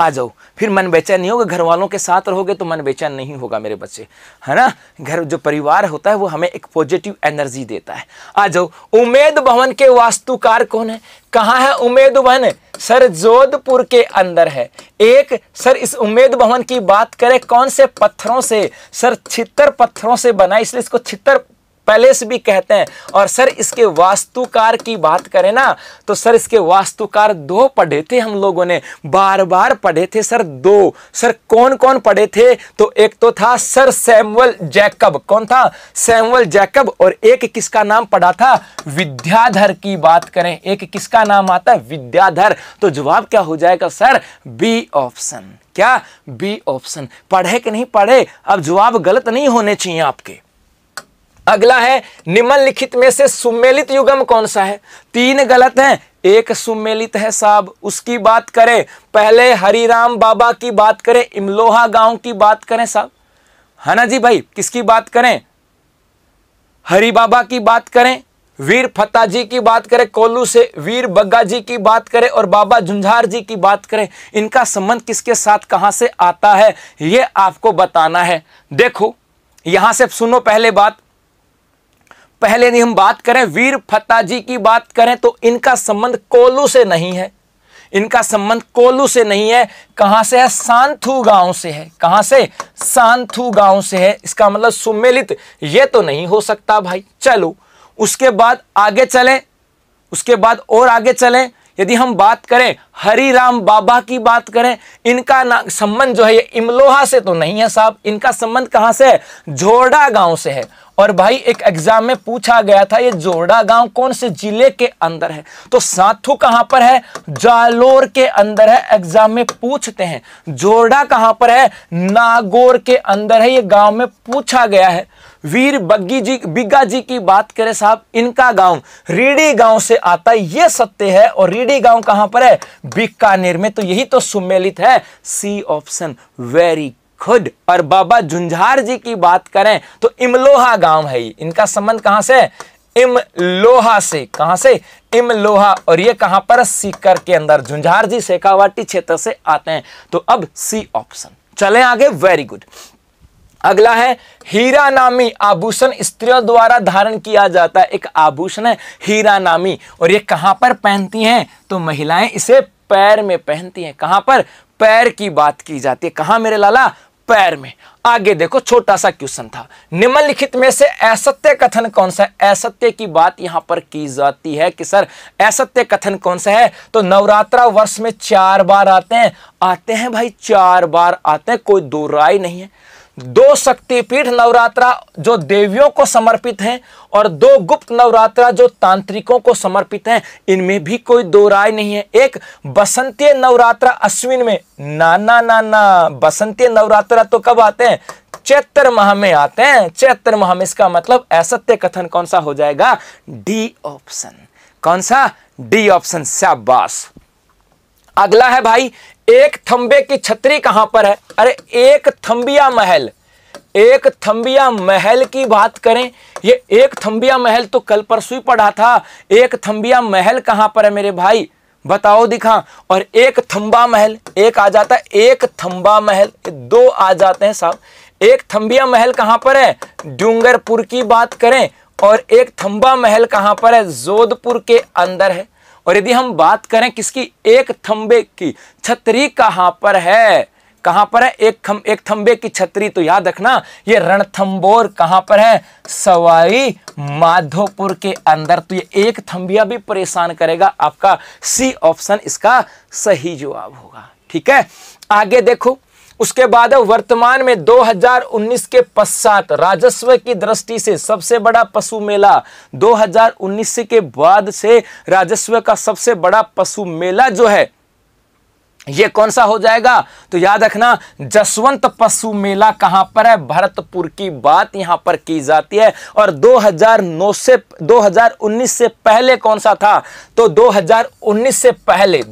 आ जाओ फिर मन बेचैन नहीं होगा घर वालों के साथ रहोगे तो मन बेचैन नहीं होगा मेरे बच्चे है ना घर जो परिवार होता है वो हमें एक पॉजिटिव एनर्जी देता है आ जाओ उमेद भवन के वास्तुकार कौन है कहाँ है उमेद भवन सर जोधपुर के अंदर है एक सर इस उमेद भवन की बात करें कौन से पत्थरों से सर छितर पत्थरों से बना इसलिए इसको छितर पैलेस भी कहते हैं और सर इसके वास्तुकार की बात करें ना तो सर इसके वास्तुकार दो पढ़े थे हम लोगों ने बार बार पढ़े थे सर दो सर कौन कौन पढ़े थे तो एक तो था सर सैमुअल जैकब कौन था सैमुअल जैकब और एक किसका नाम पढ़ा था विद्याधर की बात करें एक किसका नाम आता है विद्याधर तो जवाब क्या हो जाएगा सर बी ऑप्शन क्या बी ऑप्शन पढ़े कि नहीं पढ़े अब जवाब गलत नहीं होने चाहिए आपके अगला है निम्नलिखित में से सुमेलित युगम कौन सा है तीन गलत हैं एक सुमेलित है साहब उसकी बात करें पहले हरिराम बाबा की बात करें इमलोहा गांव की बात करें साहब है ना जी भाई किसकी बात करें हरी बाबा की बात करें वीर फता जी की बात करें कोलू से वीर बग्गा जी की बात करें और बाबा झुंझार जी की बात करें इनका संबंध किसके साथ कहां से आता है यह आपको बताना है देखो यहां से सुनो पहले बात पहले यदि हम बात करें वीर फता जी की बात करें तो इनका संबंध कोलू से नहीं है इनका संबंध कोलू से नहीं है कहां से है सांथू गांव से है कहां से सांथू गांव से है इसका मतलब सुमेलित ये तो नहीं हो सकता भाई चलो उसके बाद आगे चलें उसके बाद और आगे चलें यदि हम बात करें हरी राम बाबा की बात करें इनका संबंध जो है ये इमलोहा से तो नहीं है साहब इनका संबंध कहां से है झोड़ा गांव से है और भाई एक एग्जाम में पूछा गया था ये जोरडा गांव कौन से जिले के अंदर है तो साथु कहां पर है जालोर के अंदर है एग्जाम में पूछते हैं जोड़ा कहां पर है नागौर के अंदर है ये गांव में पूछा गया है वीर बग्गी जी बिग्गा जी की बात करें साहब इनका गांव रीडी गांव से आता है ये सत्य है और रीडी गांव कहां पर है बीकानेर में तो यही तो सुमेलित है सी ऑप्शन वेरी खुद और बाबा झुंझार जी की बात करें तो इमलोहा गांव है इनका संबंध कहां से इमलोहा से कहां से इमलोहा और ये कहां पर सीकर के अंदर झुंझार जी सेकावाटी क्षेत्र से आते हैं तो अब सी ऑप्शन चले आगे वेरी गुड अगला है हीरा नामी आभूषण स्त्रियों द्वारा धारण किया जाता है एक आभूषण है हीरा नामी और ये कहां पर पहनती हैं तो महिलाएं इसे पैर में पहनती हैं कहां पर पैर की बात की जाती है कहा मेरे लाला पैर में आगे देखो छोटा सा क्वेश्चन था निम्नलिखित में से असत्य कथन कौन सा है असत्य की बात यहां पर की जाती है कि सर असत्य कथन कौन सा है तो नवरात्रा वर्ष में चार बार आते हैं आते हैं भाई चार बार आते हैं कोई दो राय नहीं है दो शक्तिपीठ नवरात्रा जो देवियों को समर्पित हैं और दो गुप्त नवरात्रा जो तांत्रिकों को समर्पित हैं इनमें भी कोई दो राय नहीं है एक बसंतीय नवरात्रा अश्विन में ना ना ना ना बसंतीय नवरात्रा तो कब आते हैं चैत्र माह में आते हैं चैत्र माह में इसका मतलब असत्य कथन कौन सा हो जाएगा डी ऑप्शन कौन सा डी ऑप्शन शाबाश अगला है भाई एक थंबे की छतरी कहां पर है अरे एक थंबिया महल एक थंबिया महल की बात करें ये एक थंबिया महल तो कल परसों ही पढ़ा था एक थंबिया महल कहां पर है मेरे भाई बताओ दिखा और एक थंबा महल एक आ जाता है एक थंबा महल दो आ जाते हैं साहब एक थंबिया महल कहां पर है डूंगरपुर की बात करें और एक थंबा महल कहां पर है जोधपुर के अंदर है और यदि हम बात करें किसकी एक थम्बे की छतरी कहां पर है कहां पर है एक थम एक थम्बे की छतरी तो याद रखना ये रणथंबोर कहां पर है सवाई माधोपुर के अंदर तो ये एक थम्बिया भी परेशान करेगा आपका सी ऑप्शन इसका सही जवाब होगा ठीक है आगे देखो उसके बाद वर्तमान में 2019 के पश्चात राजस्व की दृष्टि से सबसे बड़ा पशु मेला 2019 के बाद से राजस्व का सबसे बड़ा पशु मेला जो है ये कौन सा हो जाएगा तो याद रखना जसवंत पशु मेला कहां पर है भरतपुर की बात यहां पर की जाती है और 2009 से 2019 से पहले कौन सा था तो 2019 से पहले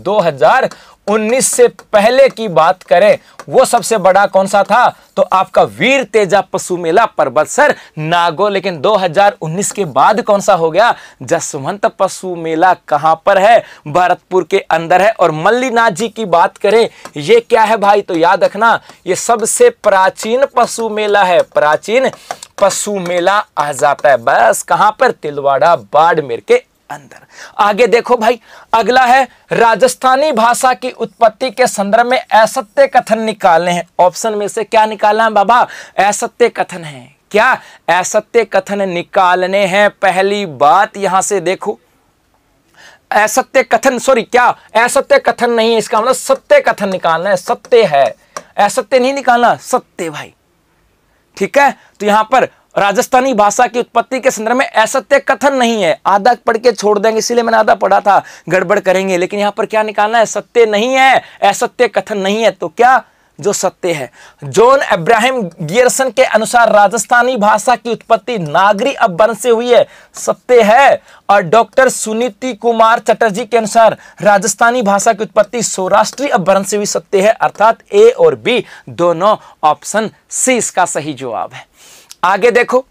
उन्नीस से पहले की बात करें वो सबसे बड़ा कौन सा था तो आपका वीर तेजा पशु मेला पर्वत सर नागो लेकिन 2019 के बाद कौन सा हो गया जसवंत पशु मेला कहां पर है भरतपुर के अंदर है और मल्लीनाथ जी की बात करें ये क्या है भाई तो याद रखना ये सबसे प्राचीन पशु मेला है प्राचीन पशु मेला आ जाता है बस कहां पर तिलवाड़ा बाड़मेर के अंदर आगे देखो भाई अगला है राजस्थानी भाषा की उत्पत्ति के संदर्भ में असत्य कथन निकालने हैं ऑप्शन में से क्या निकालना है बाबा असत्य कथन है क्या असत्य कथन निकालने हैं पहली बात यहां से देखो असत्य कथन सॉरी क्या असत्य कथन नहीं है इसका मतलब सत्य कथन निकालना है सत्य है असत्य नहीं निकालना सत्य भाई ठीक है तो यहां पर राजस्थानी भाषा की उत्पत्ति के संदर्भ में असत्य कथन नहीं है आधा पढ़ के छोड़ देंगे इसीलिए मैंने आधा पढ़ा था गड़बड़ करेंगे लेकिन यहां पर क्या निकालना है सत्य नहीं है असत्य कथन नहीं है तो क्या जो सत्य है जॉन अब्राहम गियरसन के अनुसार राजस्थानी भाषा की उत्पत्ति नागरी अपवन से हुई है सत्य है और डॉक्टर सुनीति कुमार चटर्जी के अनुसार राजस्थानी भाषा की उत्पत्ति सौराष्ट्रीय अपवन से हुई सत्य है अर्थात ए और बी दोनों ऑप्शन सी इसका सही जवाब है आगे देखो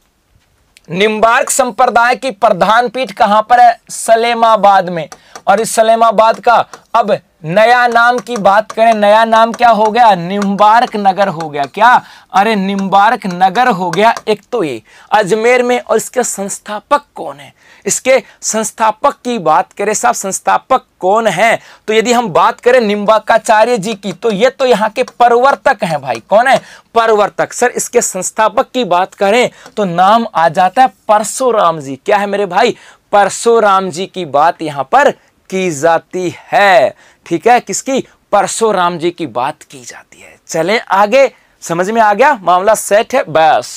निम्बार्क संप्रदाय की प्रधान पीठ कहां पर है सलेमाबाद में और इस सलेमाबाद का अब नया नाम की बात करें नया नाम क्या हो गया निम्बार्क नगर हो गया क्या अरे निम्बार्क नगर हो गया एक तो ये अजमेर में और इसके संस्थापक कौन है इसके संस्थापक की बात करें साहब संस्थापक कौन है तो यदि हम बात करें निम्बाकाचार्य जी की तो ये तो यहाँ के परवर्तक हैं भाई कौन है परवर्तक सर इसके संस्थापक की बात करें तो नाम आ जाता है परशुराम जी क्या है मेरे भाई परशुराम जी की बात यहाँ पर की जाती है ठीक है किसकी परशुराम जी की बात की जाती है चले आगे समझ में आ गया मामला सेट है बस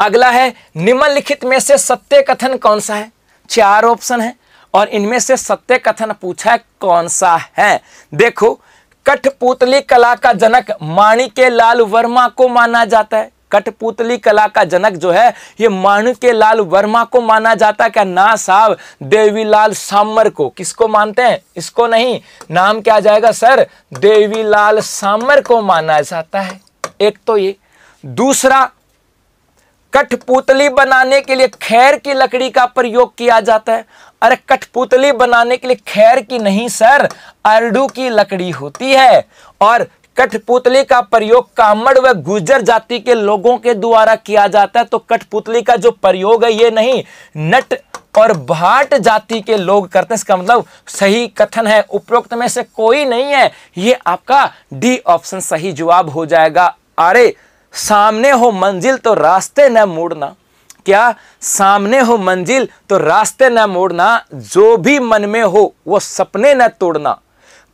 अगला है निम्नलिखित में से सत्य कथन कौन सा है चार ऑप्शन है और इनमें से सत्य कथन पूछा है कौन सा है देखो कठपुतली कला का जनक माणिक्य लाल वर्मा को माना जाता है कठपुतली कला का जनक जो है ये माणुक्य लाल वर्मा को माना जाता क्या ना साहब देवीलाल सामर को किसको मानते हैं इसको नहीं नाम क्या जाएगा सर देवीलाल सामर को माना जाता है एक तो ये दूसरा कठपुतली बनाने के लिए खैर की लकड़ी का प्रयोग किया जाता है अरे कठपुतली बनाने के लिए खैर की नहीं सर अरडू की लकड़ी होती है और कठपुतली का प्रयोग कामड़ व गुजर जाति के लोगों के द्वारा किया जाता है तो कठपुतली का जो प्रयोग है ये नहीं नट और भाट जाति के लोग करते हैं इसका मतलब सही कथन है उपरोक्त में से कोई नहीं है ये आपका डी ऑप्शन सही जवाब हो जाएगा अरे सामने हो मंजिल तो रास्ते न मोड़ना क्या सामने हो मंजिल तो रास्ते न मोड़ना जो भी मन में हो वो सपने न तोड़ना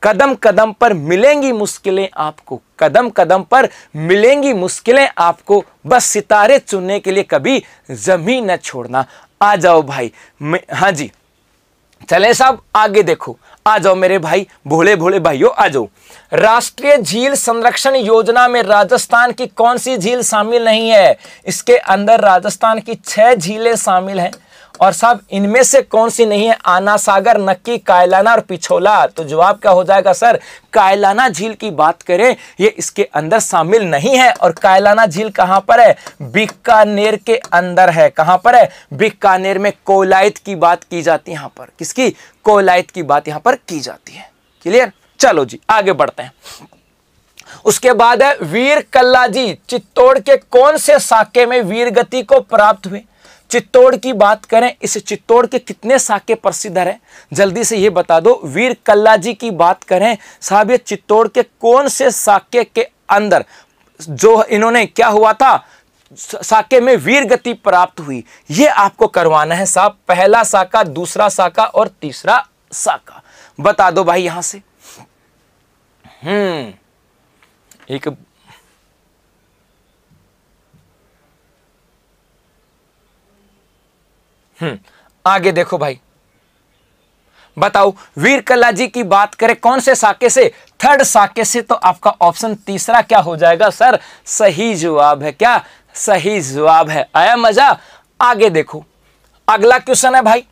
कदम कदम पर मिलेंगी मुश्किलें आपको कदम कदम पर मिलेंगी मुश्किलें आपको बस सितारे चुनने के लिए कभी जमीन न छोड़ना आ जाओ भाई हाँ जी चले साहब आगे देखो आ जाओ मेरे भाई भोले भोले भाइयों आ जाओ राष्ट्रीय झील संरक्षण योजना में राजस्थान की कौन सी झील शामिल नहीं है इसके अंदर राजस्थान की छह झीलें शामिल हैं और साहब इनमें से कौन सी नहीं है आना सागर नक्की कायलाना और पिछोला तो जवाब क्या हो जाएगा सर कायलाना झील की बात करें ये इसके अंदर शामिल नहीं है और कायलाना झील कहां पर है बीकानेर के अंदर है कहां पर है बीकानेर में कोलायत की बात की जाती है यहां पर किसकी कोलायत की बात यहां पर की जाती है क्लियर चलो जी आगे बढ़ते हैं उसके बाद है वीर कल्ला जी चित्तौड़ के कौन से साके में वीर गति को प्राप्त हुए चित्तौड़ की बात करें इस चित्तौड़ के कितने साके प्रसिद्ध हैं जल्दी से ये बता दो वीर कल्ला जी की बात करें साहब ये चित्तौड़ के कौन से साके के अंदर जो इन्होंने क्या हुआ था साके में वीर गति प्राप्त हुई ये आपको करवाना है साहब पहला साका दूसरा साका और तीसरा साका बता दो भाई यहां से हम्म एक हम्म, आगे देखो भाई बताओ वीर कला जी की बात करें कौन से साके से थर्ड साके से तो आपका ऑप्शन तीसरा क्या हो जाएगा सर सही जवाब है क्या सही जवाब है आया मजा आगे देखो अगला क्वेश्चन है भाई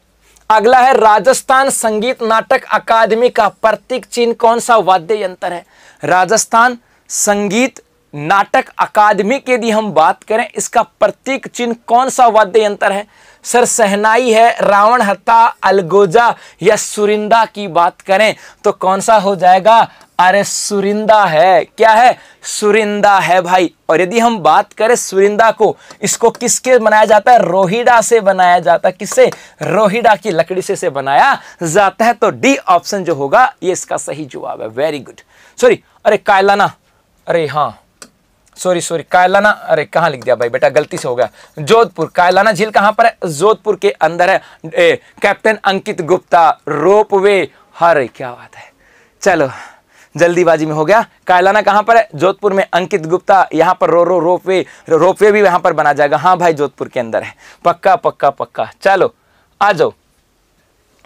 अगला है राजस्थान संगीत नाटक अकादमी का प्रतीक चिन्ह कौन सा वाद्य यंत्र है राजस्थान संगीत नाटक अकादमी की यदि हम बात करें इसका प्रतीक चिन्ह कौन सा वाद्य यंत्र है सर सहनाई है रावण हत्ता अलगोजा या सुरिंदा की बात करें तो कौन सा हो जाएगा अरे सुरिंदा है क्या है सुरिंदा है भाई और यदि हम बात करें सुरिंदा को इसको किसके बनाया जाता है रोहिडा से बनाया जाता है किससे रोहिडा की लकड़ी से से बनाया जाता है तो डी ऑप्शन जो होगा ये इसका सही जवाब है वेरी गुड सॉरी अरे कायलाना अरे हाँ सॉरी सॉरी कायलाना अरे कहाँ लिख दिया भाई बेटा गलती से हो गया जोधपुर कायलाना झील कहाँ पर है जोधपुर के अंदर है ए, कैप्टन अंकित गुप्ता रोप वे हरे क्या बात है चलो जल्दीबाजी में हो गया कायलाना कहाँ पर है जोधपुर में अंकित गुप्ता यहाँ पर रो रो रोप वे रोप वे भी यहाँ पर बना जाएगा हाँ भाई जोधपुर के अंदर है पक्का पक्का पक्का चलो आ जाओ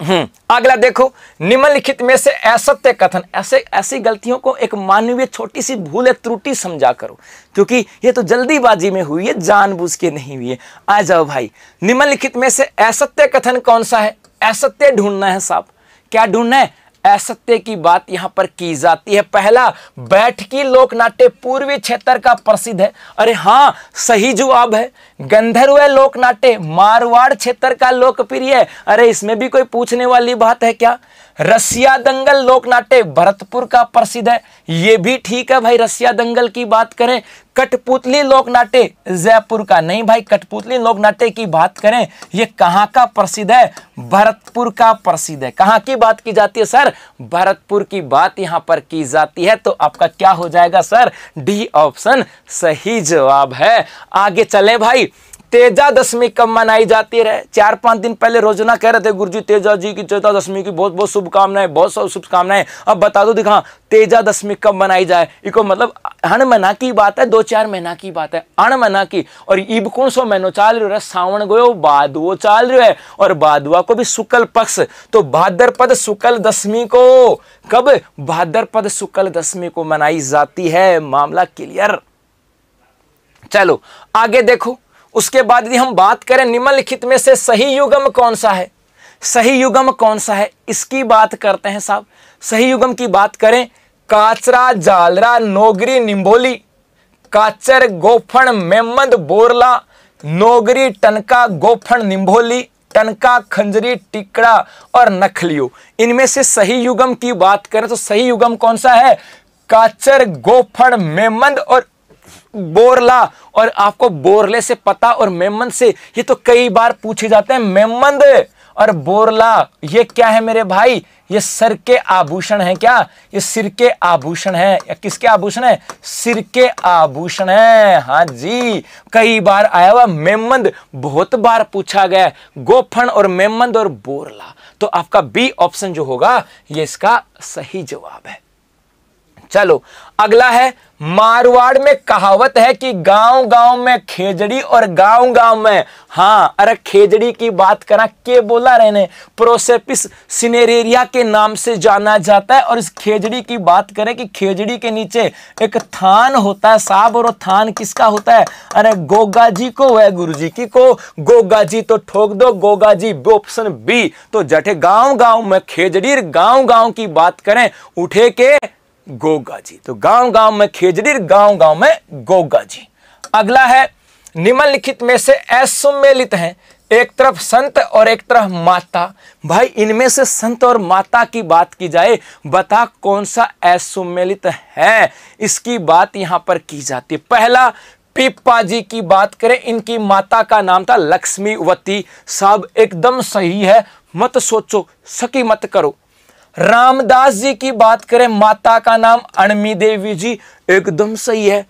हम्म, अगला देखो निम्नलिखित में से असत्य कथन ऐसे ऐसी गलतियों को एक मानवीय छोटी सी भूल या त्रुटि समझा करो क्योंकि ये तो जल्दीबाजी में हुई है जानबूझ के नहीं हुई है आ जाओ भाई निम्नलिखित में से असत्य कथन कौन सा है असत्य ढूंढना है साहब क्या ढूंढना है असत्य की बात यहां पर की जाती है पहला बैठ की लोकनाट्य पूर्वी क्षेत्र का प्रसिद्ध है अरे हाँ सही जवाब है गंधर्व लोकनाट्य मारवाड़ क्षेत्र का लोकप्रिय है अरे इसमें भी कोई पूछने वाली बात है क्या रसिया दंगल लोकनाट्य भरतपुर का प्रसिद्ध है ये भी ठीक है भाई रसिया दंगल की बात करें कठपुतली लोकनाट्य जयपुर का नहीं भाई कठपुतली लोकनाट्य की बात करें ये कहाँ का प्रसिद्ध है भरतपुर का प्रसिद्ध है कहाँ की बात की जाती है सर भरतपुर की बात यहाँ पर की जाती है तो आपका क्या हो जाएगा सर डी ऑप्शन सही जवाब है आगे चले भाई तेजा दशमी कब मनाई जाती है चार पांच दिन पहले रोजना कह रहे थे गुरु जी तेजा जी की तेजा दशमी की बहुत बहुत शुभकामनाएं बहुत सब शुभकामनाएं अब बता दो दिखा तेजा दशमी कब मनाई जाए इको मतलब हण महीना की बात है दो चार महीना की बात है अण महीना की और ईब कौन सो महीनो चाल रो है सावण गयो बादुओ चाल रो है और बादुआ को भी शुक्ल पक्ष तो भाद्रपद शुक्ल दशमी को कब भाद्रपद शुक्ल दशमी को मनाई जाती है मामला क्लियर चलो आगे देखो उसके बाद यदि हम बात करें निम्नलिखित में से सही युगम कौन सा है सही युगम कौन सा है इसकी बात करते हैं साहब सही युगम की बात करें काचरा जालरा नोगरी निम्बोली काचर गोफण मेमद बोरला नोगरी टनका गोफण निम्बोली टनका खंजरी टिकड़ा और नखलियो इनमें से सही युगम की बात करें तो सही युगम कौन सा है काचर गोफण मेमंद और बोरला और आपको बोरले से पता और मेमंद से ये तो कई बार पूछे जाते हैं मेमंद और बोरला ये क्या है मेरे भाई ये सर के आभूषण है क्या ये सिर के आभूषण है या किसके आभूषण है सिर के आभूषण है हाँ जी कई बार आया हुआ मेमंद बहुत बार पूछा गया गोफन और मेमंद और बोरला तो आपका बी ऑप्शन जो होगा ये इसका सही जवाब है चलो अगला है मारवाड़ में कहावत है कि गांव गांव में खेजड़ी और गांव गांव में हाँ अरे खेजड़ी की बात करा के बोला रहने प्रोसेपिस सिनेरेरिया के नाम से जाना जाता है और इस खेजड़ी की बात करें कि खेजड़ी के नीचे एक थान होता है साहब और थान किसका होता है अरे गोगा जी को है गुरु जी की को गोगा जी तो ठोक दो गोगा जी ऑप्शन बी तो जटे गांव गांव में खेजड़ी गांव गांव की बात करें उठे के गोगा जी तो गांव गांव में खेजड़ी गांव गांव में गोगा जी अगला है निम्नलिखित में से असुमेलित हैं एक तरफ संत और एक तरफ माता भाई इनमें से संत और माता की बात की जाए बता कौन सा असुमेलित है इसकी बात यहां पर की जाती है पहला पीपा जी की बात करें इनकी माता का नाम था लक्ष्मीवती साहब एकदम सही है मत सोचो सकी मत करो रामदास जी की बात करें माता का नाम अणमी देवी जी एकदम सही है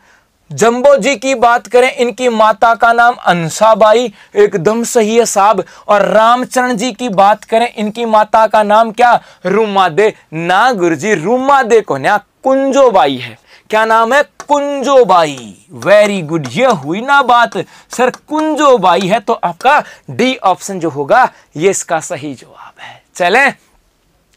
जम्बो जी की बात करें इनकी माता का नाम अंसाबाई एकदम सही है साहब और रामचरण जी की बात करें इनकी माता का नाम क्या रूमा दे ना गुरु जी रूमा दे को ना कुंजोबाई है क्या नाम है कुंजोबाई वेरी गुड ये हुई ना बात सर कुंजोबाई है तो आपका डी ऑप्शन जो होगा ये इसका सही जवाब है चलें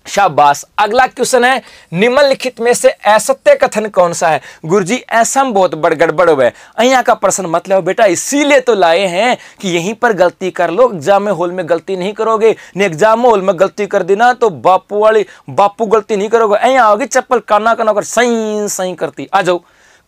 शाबाश अगला क्वेश्चन है निम्नलिखित में से असत्य कथन कौन सा है गुरुजी ऐसा बहुत बड़ गड़बड़ हुआ है अहिया का प्रश्न मतलब बेटा इसीलिए तो लाए हैं कि यहीं पर गलती कर लो एग्जाम हॉल में गलती नहीं करोगे नहीं एग्जाम हॉल में गलती कर देना तो बापू वाली बापू गलती नहीं करोगे अहिया आओगी चप्पल काना काना कर सही सही करती आ जाओ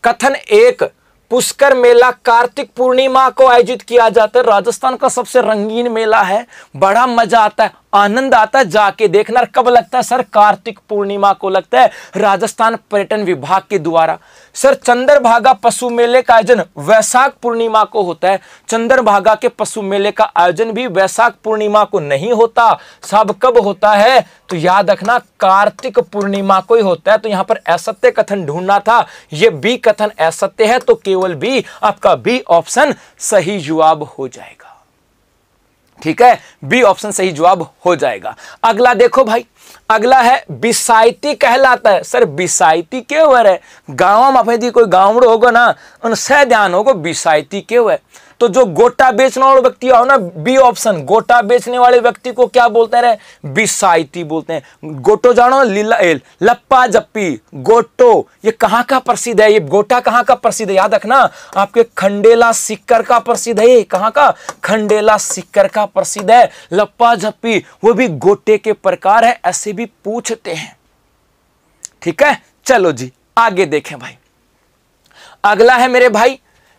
कथन एक पुष्कर मेला कार्तिक पूर्णिमा को आयोजित किया जाता है राजस्थान का सबसे रंगीन मेला है बड़ा मजा आता है आनंद आता है जाके देखना कब लगता है सर कार्तिक पूर्णिमा को लगता है राजस्थान पर्यटन विभाग के द्वारा सर चंद्रभागा पशु मेले का आयोजन वैशाख पूर्णिमा को होता है चंद्रभागा के पशु मेले का आयोजन भी वैशाख पूर्णिमा को नहीं होता सब कब होता है तो याद रखना कार्तिक पूर्णिमा को ही होता है तो यहां पर असत्य कथन ढूंढना था यह बी कथन असत्य है तो केवल बी आपका बी ऑप्शन सही जवाब हो जाएगा ठीक है बी ऑप्शन सही जवाब हो जाएगा अगला देखो भाई अगला है बिसाइती कहलाता है सर बिसाइती क्यों है गांव में कोई गांव होगा ना उन सह ध्यान होगा बिसाइती क्यों है तो जो गोटा बेचने वाले व्यक्ति हो ना बी ऑप्शन गोटा बेचने वाले व्यक्ति को क्या बोलते हैं बिसाइती बोलते हैं गोटो जानो लीला लप्पा जप्पी गोटो ये कहाँ का प्रसिद्ध है ये गोटा कहाँ का प्रसिद्ध है याद रखना आपके खंडेला सिक्कर का प्रसिद्ध है कहाँ का खंडेला सिक्कर का प्रसिद्ध है लप्पा जप्पी वो भी गोटे के प्रकार है ऐसे भी पूछते हैं ठीक है चलो जी आगे देखें भाई अगला है मेरे भाई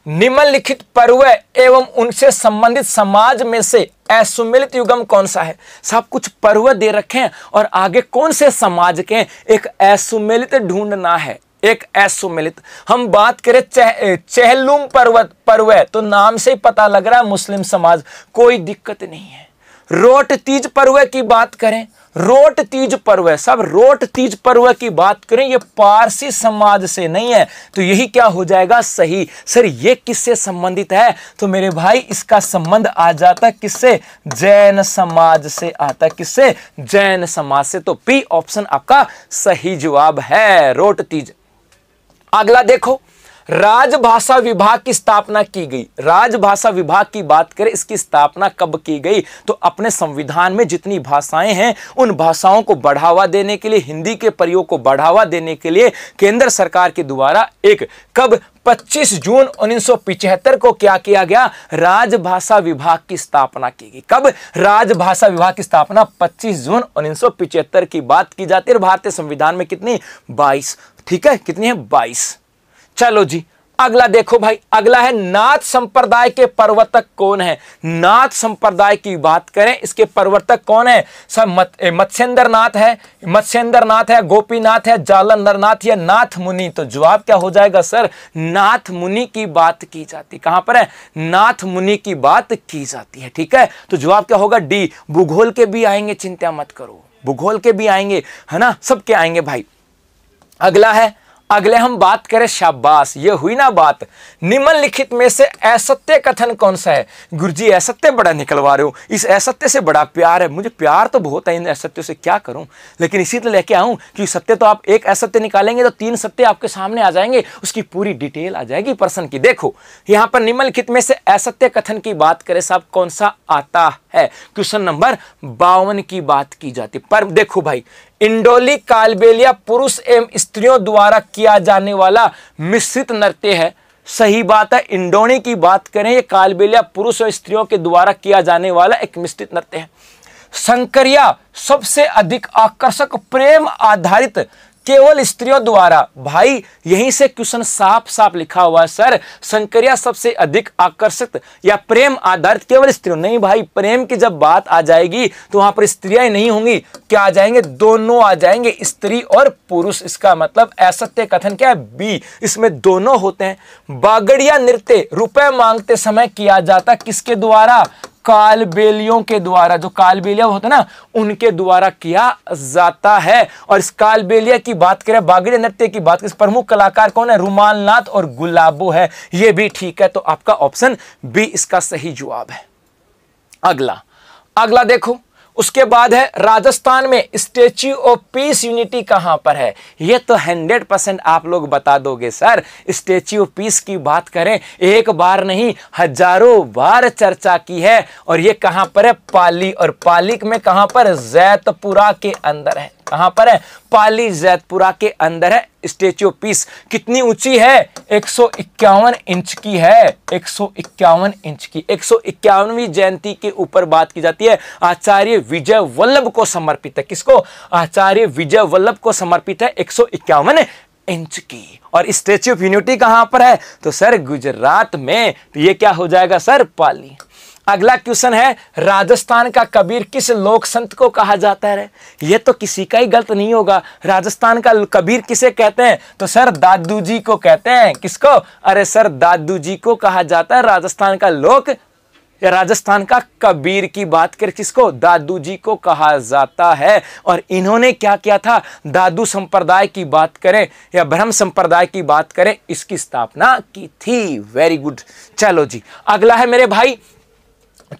निम्नलिखित पर्व एवं उनसे संबंधित समाज में से असुमिलित युगम कौन सा है सब कुछ पर्व दे रखे हैं और आगे कौन से समाज के एक असुमिलित ढूंढना है एक असुमिलित हम बात करें चह, चहलुम पर्वत पर्व तो नाम से ही पता लग रहा है मुस्लिम समाज कोई दिक्कत नहीं है रोट तीज पर्व की बात करें रोट तीज पर्व सब रोट तीज पर्व की बात करें ये पारसी समाज से नहीं है तो यही क्या हो जाएगा सही सर ये किससे संबंधित है तो मेरे भाई इसका संबंध आ जाता किससे जैन समाज से आता किससे जैन समाज से तो पी ऑप्शन आपका सही जवाब है रोट तीज अगला देखो राजभाषा विभाग की स्थापना की गई राजभाषा विभाग की बात करें इसकी स्थापना कब की गई तो अपने संविधान में जितनी भाषाएं हैं उन भाषाओं को बढ़ावा देने के लिए हिंदी के प्रयोग को बढ़ावा देने के लिए केंद्र सरकार के द्वारा एक कब 25 जून उन्नीस को क्या किया गया राजभाषा विभाग की स्थापना की गई कब राजभाषा विभाग की स्थापना 25 जून उन्नीस की बात की जाती है भारतीय संविधान में कितनी 22 ठीक है कितनी है 22 चलो जी अगला देखो भाई अगला है नाथ संप्रदाय के प्रवर्तक कौन है नाथ संप्रदाय की बात करें इसके प्रवर्तक कौन है सर मत, नाथ है मत्स्यन्द्र नाथ है गोपीनाथ है जालंधर नाथ या नाथ मुनि तो जवाब क्या हो जाएगा सर नाथ मुनि की बात की जाती कहां पर है नाथ मुनि की बात की जाती है ठीक है तो जवाब क्या होगा डी भूगोल के भी आएंगे चिंता मत करो भूगोल के भी आएंगे है ना सबके आएंगे भाई अगला है अगले हम बात करें शाबाश ये हुई ना बात निम्नलिखित में से असत्य कथन कौन सा है गुरु जी असत्य बड़ा निकलवा रहे हो इस असत्य से बड़ा प्यार है मुझे प्यार तो बहुत है इन असत्यों से क्या करूं लेकिन इसी तरह लेके आऊं कि सत्य तो आप एक असत्य निकालेंगे तो तीन सत्य आपके सामने आ जाएंगे उसकी पूरी डिटेल आ जाएगी पर्सन की देखो यहां पर निम्नलिखित में से असत्य कथन की बात करें साहब कौन सा आता है क्वेश्चन नंबर बावन की बात की जाती पर देखो भाई इंडोली कालबेलिया पुरुष एवं स्त्रियों द्वारा किया जाने वाला मिश्रित नृत्य है सही बात है इंडोनी की बात करें ये कालबेलिया पुरुष और स्त्रियों के द्वारा किया जाने वाला एक मिश्रित नृत्य है शंकरिया सबसे अधिक आकर्षक प्रेम आधारित केवल स्त्रियों द्वारा भाई यहीं से क्वेश्चन साफ साफ लिखा हुआ है सर संक्रिया सबसे अधिक आकर्षित या प्रेम आधारित केवल स्त्रियों नहीं भाई प्रेम की जब बात आ जाएगी तो वहां पर स्त्रियां नहीं होंगी क्या आ जाएंगे दोनों आ जाएंगे स्त्री और पुरुष इसका मतलब असत्य कथन क्या है बी इसमें दोनों होते हैं बागड़िया नृत्य रुपए मांगते समय किया जाता किसके द्वारा कालबेलियों के द्वारा जो कालबेलिया होता है ना उनके द्वारा किया जाता है और इस कालबेलिया की बात करें बागड़ी नृत्य की बात करें प्रमुख कलाकार कौन है रुमाल नाथ और गुलाबो है ये भी ठीक है तो आपका ऑप्शन बी इसका सही जवाब है अगला अगला देखो उसके बाद है राजस्थान में स्टेच्यू ऑफ पीस यूनिटी कहाँ पर है ये तो हंड्रेड परसेंट आप लोग बता दोगे सर स्टेच्यू ऑफ पीस की बात करें एक बार नहीं हजारों बार चर्चा की है और ये कहाँ पर है पाली और पाली में कहां पर जैतपुरा के अंदर है कहां पर है पाली जैतपुरा के अंदर है स्टेच्यू पीस कितनी ऊंची है एक इंच की है एक इंच की एक जयंती के ऊपर बात की जाती है आचार्य विजय वल्लभ को समर्पित है किसको आचार्य विजय वल्लभ को समर्पित है एक इंच की और स्टेच्यू ऑफ यूनिटी कहां पर है तो सर गुजरात में तो ये क्या हो जाएगा सर पाली अगला क्वेश्चन है राजस्थान का कबीर किस लोक संत को कहा जाता है ये तो किसी का ही गलत नहीं होगा राजस्थान का कबीर किसे कहते हैं तो सर दादू जी को कहते हैं किसको अरे सर दादू जी को कहा जाता है राजस्थान का लोक या राजस्थान का कबीर की बात कर किसको दादू जी को कहा जाता है और इन्होंने क्या किया था दादू संप्रदाय की बात करें या ब्रह्म संप्रदाय की बात करें इसकी स्थापना की थी वेरी गुड चलो जी अगला है मेरे भाई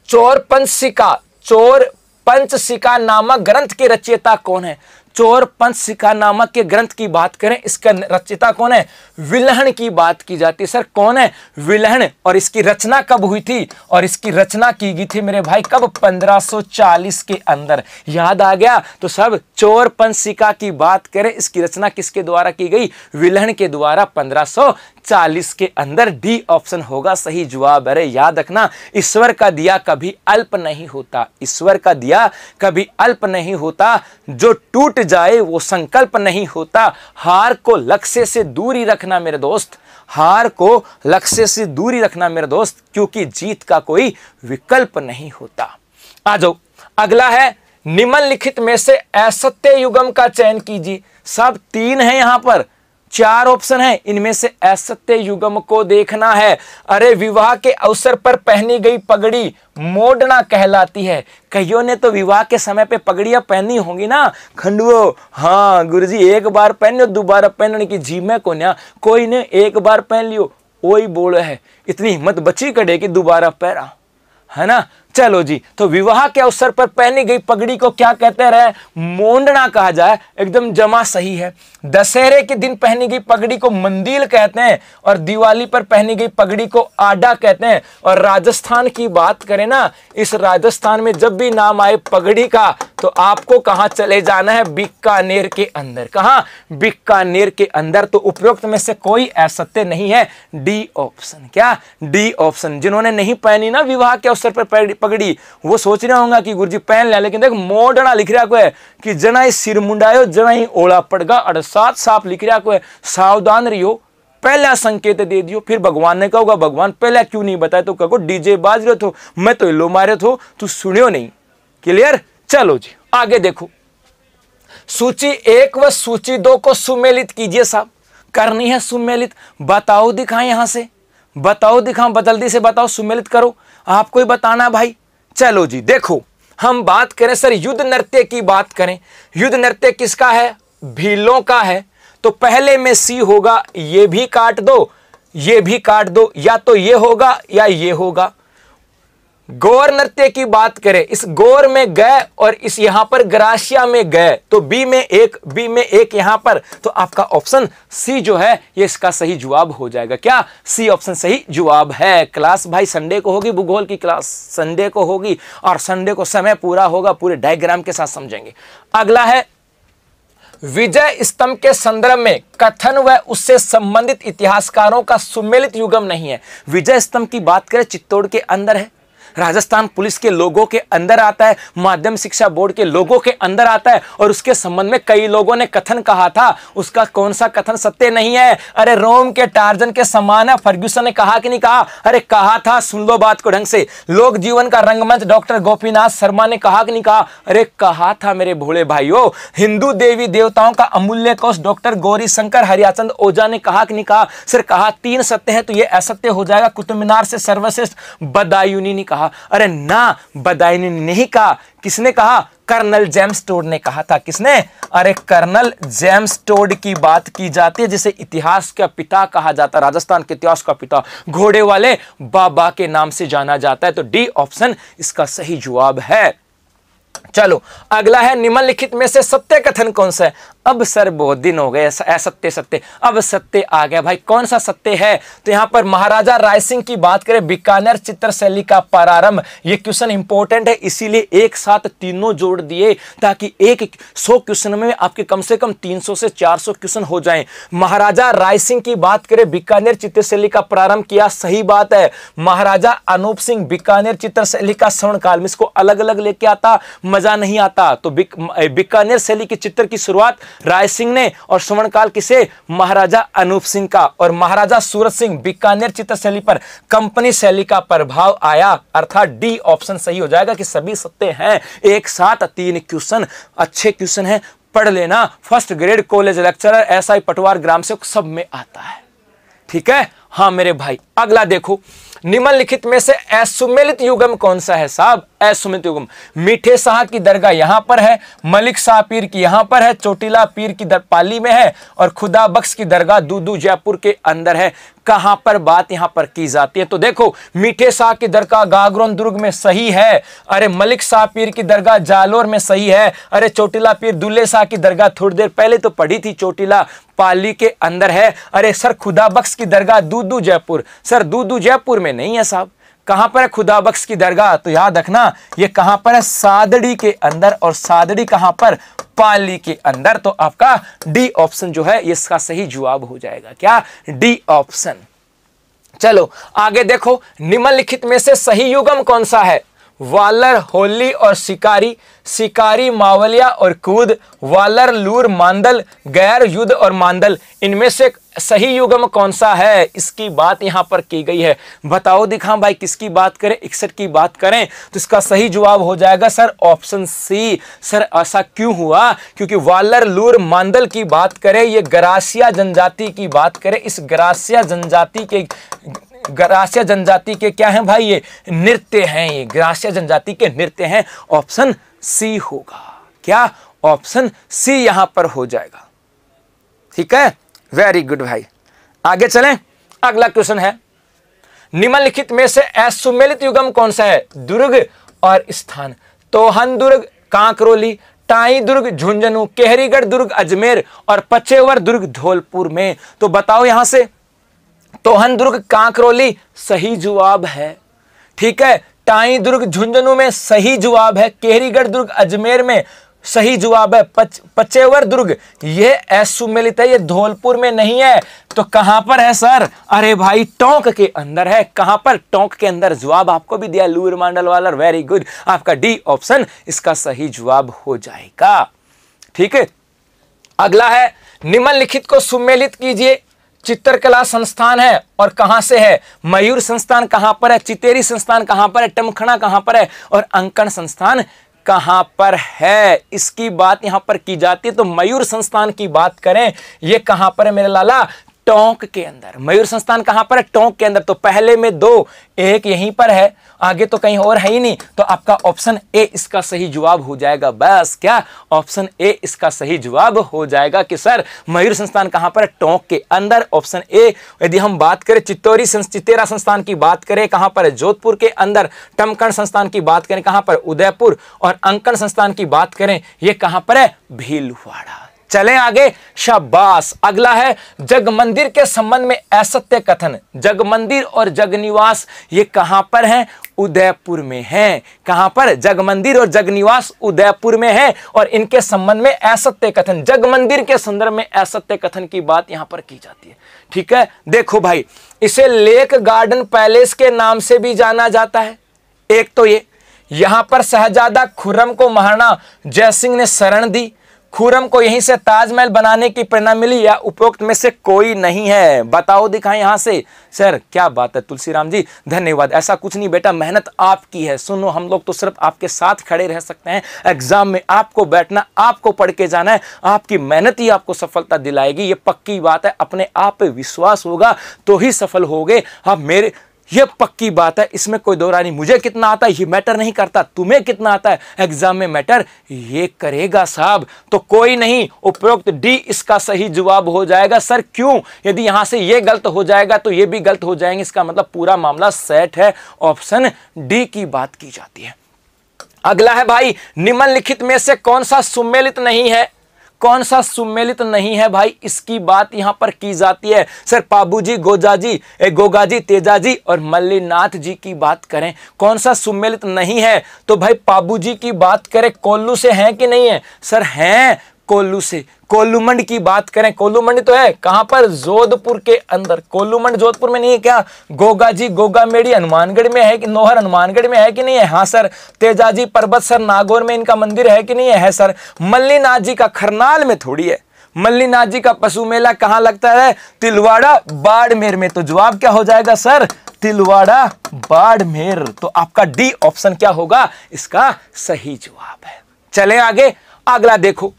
चोर पंचसिका चोर पंचसिका नामक ग्रंथ की रचयिता कौन है चोर पंथ सिखा नामक के ग्रंथ की बात करें इसका रचिता कौन है विलहन की बात की जाती है सर कौन है विलहन और इसकी रचना कब हुई थी और इसकी रचना की गई थी मेरे भाई कब 1540 के अंदर याद आ गया तो सब चोर पंथ सिखा की बात करें इसकी रचना किसके द्वारा की गई विलहन के द्वारा 1540 के अंदर डी ऑप्शन होगा सही जवाब अरे याद रखना ईश्वर का दिया कभी अल्प नहीं होता ईश्वर का दिया कभी अल्प नहीं होता जो टूट जाए वो संकल्प नहीं होता हार को लक्ष्य से दूरी रखना मेरे दोस्त हार को लक्ष्य से दूरी रखना मेरे दोस्त क्योंकि जीत का कोई विकल्प नहीं होता आ जाओ अगला है निम्नलिखित में से असत्य युगम का चयन कीजिए सब तीन है यहां पर चार ऑप्शन है इनमें से असत्य युगम को देखना है अरे विवाह के अवसर पर पहनी गई पगड़ी मोड़ना कहलाती है कईयों ने तो विवाह के समय पे पगड़ियां पहनी होंगी ना खंडुओ हाँ गुरुजी एक बार पहन लो दोबारा पहनने की जी में को ना कोई ने एक बार पहन लियो वही बोल है इतनी हिम्मत बची कड़े कि दोबारा पहरा है ना चलो जी तो विवाह के अवसर पर पहनी गई पगड़ी को क्या कहते रहे मोंडना कहा जाए एकदम जमा सही है दशहरे के दिन पहनी गई पगड़ी को मंदिल कहते हैं और दिवाली पर पहनी गई पगड़ी को आडा कहते हैं और राजस्थान की बात करें ना इस राजस्थान में जब भी नाम आए पगड़ी का तो आपको कहा चले जाना है बीकानेर के अंदर कहा बीकानेर के अंदर तो उपयुक्त में से कोई असत्य नहीं है डी ऑप्शन क्या डी ऑप्शन जिन्होंने नहीं पहनी ना विवाह के अवसर पर पगड़ी वो सोच रहे होंगे कि गुरुजी पहन लिया लेकिन देख मोडना लिख रहा को है कि जनाई सिर मुंडायो जनाई ओला पड़गा अड़सात साफ लिख रहा को है सावधान रहियो पहला संकेत दे दियो फिर भगवान ने होगा भगवान पहला क्यों नहीं बताया तो कहो डीजे बाज रहे थो तो, मैं तो इलो मारे थो तू सुनियो नहीं क्लियर चलो जी आगे देखो सूची एक व सूची दो को सुमेलित कीजिए साहब करनी है सुमेलित बताओ दिखा यहां से बताओ दिखाओ जल्दी से बताओ सुमेलित करो आपको ही बताना भाई चलो जी देखो हम बात करें सर युद्ध नृत्य की बात करें युद्ध नृत्य किसका है भीलों का है तो पहले में सी होगा ये भी काट दो ये भी काट दो या तो ये होगा या ये होगा गौर नृत्य की बात करें इस गौर में गए और इस यहां पर ग्राशिया में गए तो बी में एक बी में एक यहां पर तो आपका ऑप्शन सी जो है ये इसका सही जवाब हो जाएगा क्या सी ऑप्शन सही जवाब है क्लास भाई संडे को होगी भूगोल की क्लास संडे को होगी और संडे को समय पूरा होगा पूरे डायग्राम के साथ समझेंगे अगला है विजय स्तंभ के संदर्भ में कथन व उससे संबंधित इतिहासकारों का सुमेलित युगम नहीं है विजय स्तंभ की बात करें चित्तौड़ के अंदर है राजस्थान पुलिस के लोगों के अंदर आता है माध्यम शिक्षा बोर्ड के लोगों के अंदर आता है और उसके संबंध में कई लोगों ने कथन कहा था उसका कौन सा कथन सत्य नहीं है अरे रोम के टार्जन के समान है फर्ग्यूसन ने कहा कि नहीं कहा अरे कहा था सुन लो बात को ढंग से लोक जीवन का रंगमंच डॉक्टर गोपीनाथ शर्मा ने कहा कि नहीं कहा अरे कहा था मेरे भोले भाइयों हिंदू देवी देवताओं का अमूल्य कोष डॉक्टर गौरी शंकर हरियाचंद ओझा ने कहा कि नहीं कहा सिर्फ कहा तीन सत्य है तो यह असत्य हो जाएगा कुतुब मीनार से सर्वश्रेष्ठ बदायूनी ने कहा कहा अरे ना बदायूनी ने नहीं कहा किसने कहा कर्नल जेम्स टोड ने कहा था किसने अरे कर्नल जेम्स टोड की बात की जाती है जिसे इतिहास का पिता कहा जाता राजस्थान के इतिहास का पिता घोड़े वाले बाबा के नाम से जाना जाता है तो डी ऑप्शन इसका सही जवाब है चलो अगला है निम्नलिखित में से सत्य कथन कौन सा है अब सर बहुत दिन हो गए असत्य सत्य अब सत्य आ गया भाई कौन सा सत्य है तो यहां पर महाराजा राय सिंह की बात करें बीकानेर शैली का प्रारंभ ये क्वेश्चन इंपॉर्टेंट है इसीलिए एक साथ तीनों जोड़ दिए ताकि एक सौ क्वेश्चन में आपके कम से कम सौ से सौ क्वेश्चन हो जाए महाराजा राय सिंह की बात करें बीकानेर चित्र शैली का प्रारंभ किया सही बात है महाराजा अनूप सिंह बीकानेर चित्र शैली का स्वर्ण काल में इसको अलग अलग लेके आता मजा नहीं आता तो बीकानेर शैली के चित्र की शुरुआत राय सिंह ने और स्वर्णकाल किसे महाराजा अनूप सिंह का और महाराजा सूरज सिंह बीकानेर चित्र शैली पर कंपनी शैली का प्रभाव आया अर्थात डी ऑप्शन सही हो जाएगा कि सभी सत्य हैं एक साथ तीन क्वेश्चन अच्छे क्वेश्चन है पढ़ लेना first grade college lecturer S I पटवार ग्राम से सब में आता है ठीक है हाँ मेरे भाई अगला देखो निम्नलिखित में से असुमेलित युगम कौन सा है साहब असुमित युगम मीठे शाह की दरगाह यहां पर है मलिक शाह पीर की यहां पर है चोटिला पीर की पाली में है और खुदा बख्श की दरगाह दूदू जयपुर के अंदर है कहां पर बात यहां पर की जाती है तो देखो मीठे शाह की दरगाह गागरोन दुर्ग में सही है अरे मलिक शाह पीर की दरगाह जालोर में सही है अरे चोटिला पीर दुल्ले शाह की दरगाह थोड़ी देर पहले तो पढ़ी थी चोटिला पाली के अंदर है अरे सर खुदा बख्श की दरगाह दूदू जयपुर सर दूदू जयपुर में नहीं है साहब कहां पर है खुदा बख्श की दरगाह तो याद रखना ये कहां पर है सादड़ी के अंदर और सादड़ी कहां पर पाली के अंदर तो आपका डी ऑप्शन जो है इसका सही जवाब हो जाएगा क्या डी ऑप्शन चलो आगे देखो निम्नलिखित में से सही युगम कौन सा है वालर होली और शिकारी शिकारी मावलिया और कूद वालर लूर मांदल गैर युद्ध और मांदल इनमें से सही युगम कौन सा है इसकी बात यहां पर की गई है बताओ दिखा भाई किसकी बात करें इकसठ की बात करें तो इसका सही जवाब हो जाएगा सर ऑप्शन सी सर ऐसा क्यों हुआ क्योंकि वालर लूर मांडल की बात करें ये ग्रासिया जनजाति की बात करें इस ग्रासिया जनजाति के ग्रासिया जनजाति के क्या हैं भाई ये नृत्य है ये ग्रासिया जनजाति के नृत्य है ऑप्शन सी होगा क्या ऑप्शन सी यहां पर हो जाएगा ठीक है वेरी गुड भाई आगे चलें अगला क्वेश्चन है निम्नलिखित में से असुमेलित युगम कौन सा है दुर्ग और स्थान तोहन दुर्ग कांकरोली टाई दुर्ग झुंझुनू केहरीगढ़ दुर्ग अजमेर और पचेवर दुर्ग धौलपुर में तो बताओ यहां से तोहन दुर्ग कांकरोली सही जवाब है ठीक है टाई दुर्ग झुंझुनू में सही जवाब है केहरीगढ़ दुर्ग अजमेर में सही जवाब है पच, पचेवर दुर्ग ये एस है ये धौलपुर में नहीं है तो कहां पर है सर अरे भाई टोंक के अंदर है कहां पर टोंक के अंदर जवाब आपको भी दिया लूर मांडल वालर वेरी गुड आपका डी ऑप्शन इसका सही जवाब हो जाएगा ठीक है अगला है निम्नलिखित को सुमेलित कीजिए चित्रकला संस्थान है और कहां से है मयूर संस्थान कहां पर है चितेरी संस्थान कहां पर है टमखना कहां पर है और अंकन संस्थान कहां पर है इसकी बात यहां पर की जाती है तो मयूर संस्थान की बात करें यह कहां पर है मेरे लाला टोंक के अंदर मयूर संस्थान कहां पर है टोंक के अंदर तो पहले में दो एक यहीं पर है आगे तो कहीं और है ही नहीं तो आपका ऑप्शन ए इसका सही जवाब हो जाएगा बस क्या ऑप्शन ए इसका सही जवाब हो जाएगा कि सर मयूर संस्थान कहां पर है टोंक के अंदर ऑप्शन ए यदि हम बात करें चित्तौरी चितेरा संस्थान की बात करें कहां पर है जोधपुर के अंदर टमकण संस्थान की बात करें कहां पर उदयपुर और अंकण संस्थान की बात करें यह कहां पर है भीलवाड़ा चले आगे शाबाश अगला है जग मंदिर के संबंध में असत्य कथन जग मंदिर और जग निवास ये कहां पर हैं उदयपुर में हैं कहां पर जग मंदिर और जग निवास उदयपुर में हैं और इनके संबंध में असत्य कथन जग मंदिर के संदर्भ में असत्य कथन की बात यहां पर की जाती है ठीक है देखो भाई इसे लेक गार्डन पैलेस के नाम से भी जाना जाता है एक तो ये यहां पर शहजादा खुर्रम को महाराणा जयसिंह ने शरण दी खुरम को यहीं से ताजमहल बनाने की प्रेरणा मिली या उपरोक्त में से कोई नहीं है बताओ दिखाएं यहां से सर क्या बात है तुलसीराम जी धन्यवाद ऐसा कुछ नहीं बेटा मेहनत आपकी है सुनो हम लोग तो सिर्फ आपके साथ खड़े रह सकते हैं एग्जाम में आपको बैठना आपको पढ़ के जाना है आपकी मेहनत ही आपको सफलता दिलाएगी ये पक्की बात है अपने आप पर विश्वास होगा तो ही सफल हो आप मेरे ये पक्की बात है इसमें कोई दोहरा नहीं मुझे कितना आता है ये मैटर नहीं करता तुम्हें कितना आता है एग्जाम में मैटर ये करेगा साहब तो कोई नहीं उपरोक्त डी इसका सही जवाब हो जाएगा सर क्यों यदि यहां से ये गलत हो जाएगा तो ये भी गलत हो जाएंगे इसका मतलब पूरा मामला सेट है ऑप्शन डी की बात की जाती है अगला है भाई निम्नलिखित में से कौन सा सुमेलित नहीं है कौन सा सुमेलित नहीं है भाई इसकी बात यहाँ पर की जाती है सर गोगा गोजाजी गोगाजी तेजाजी और मल्लीनाथ जी की बात करें कौन सा सुमेलित नहीं है तो भाई जी की बात करें कोल्लू से हैं कि नहीं है सर हैं कोल्लू से कोल्लूमंड की बात करें कोल्लूमंड तो है कहां पर जोधपुर के अंदर कोल्लूमंड जोधपुर में नहीं है क्या गोगा जी गोगा मेड़ी हनुमानगढ़ में है कि नोहर हनुमानगढ़ में है कि नहीं है हाँ सर तेजाजी पर्वत सर नागौर में इनका मंदिर है कि नहीं है, है सर मल्लीनाथ जी का खरनाल में थोड़ी है मल्लीनाथ जी का पशु मेला कहां लगता है तिलवाड़ा बाड़मेर में तो जवाब क्या हो जाएगा सर तिलवाड़ा बाड़मेर तो आपका डी ऑप्शन क्या होगा इसका सही जवाब है चले आगे अगला देखो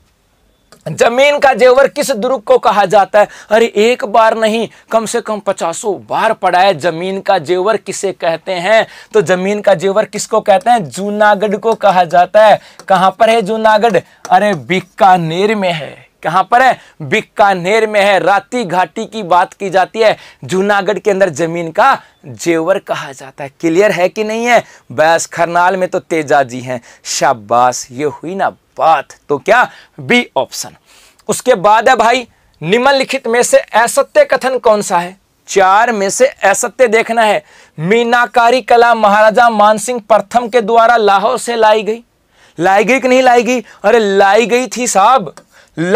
जमीन का जेवर किस दुर्ग को कहा जाता है अरे एक बार नहीं कम से कम पचासों बार पड़ा है जमीन का जेवर किसे कहते हैं तो जमीन का जेवर किसको कहते हैं जूनागढ़ को कहा जाता है कहां पर है जूनागढ़ अरे बीकानेर में है कहां पर है बीकानेर में है राती घाटी की बात की जाती है जूनागढ़ के अंदर जमीन का जेवर कहा जाता है क्लियर है कि नहीं है बैस खरनाल में तो तेजा जी हैं शाबाश ये हुई ना बात तो क्या बी ऑप्शन उसके बाद है भाई निम्नलिखित में से असत्य कथन कौन सा है चार में से असत्य देखना है मीनाकारी कला महाराजा मानसिंह प्रथम के द्वारा लाहौर से लाई गई लाई गई कि नहीं लाई गई अरे लाई गई थी साहब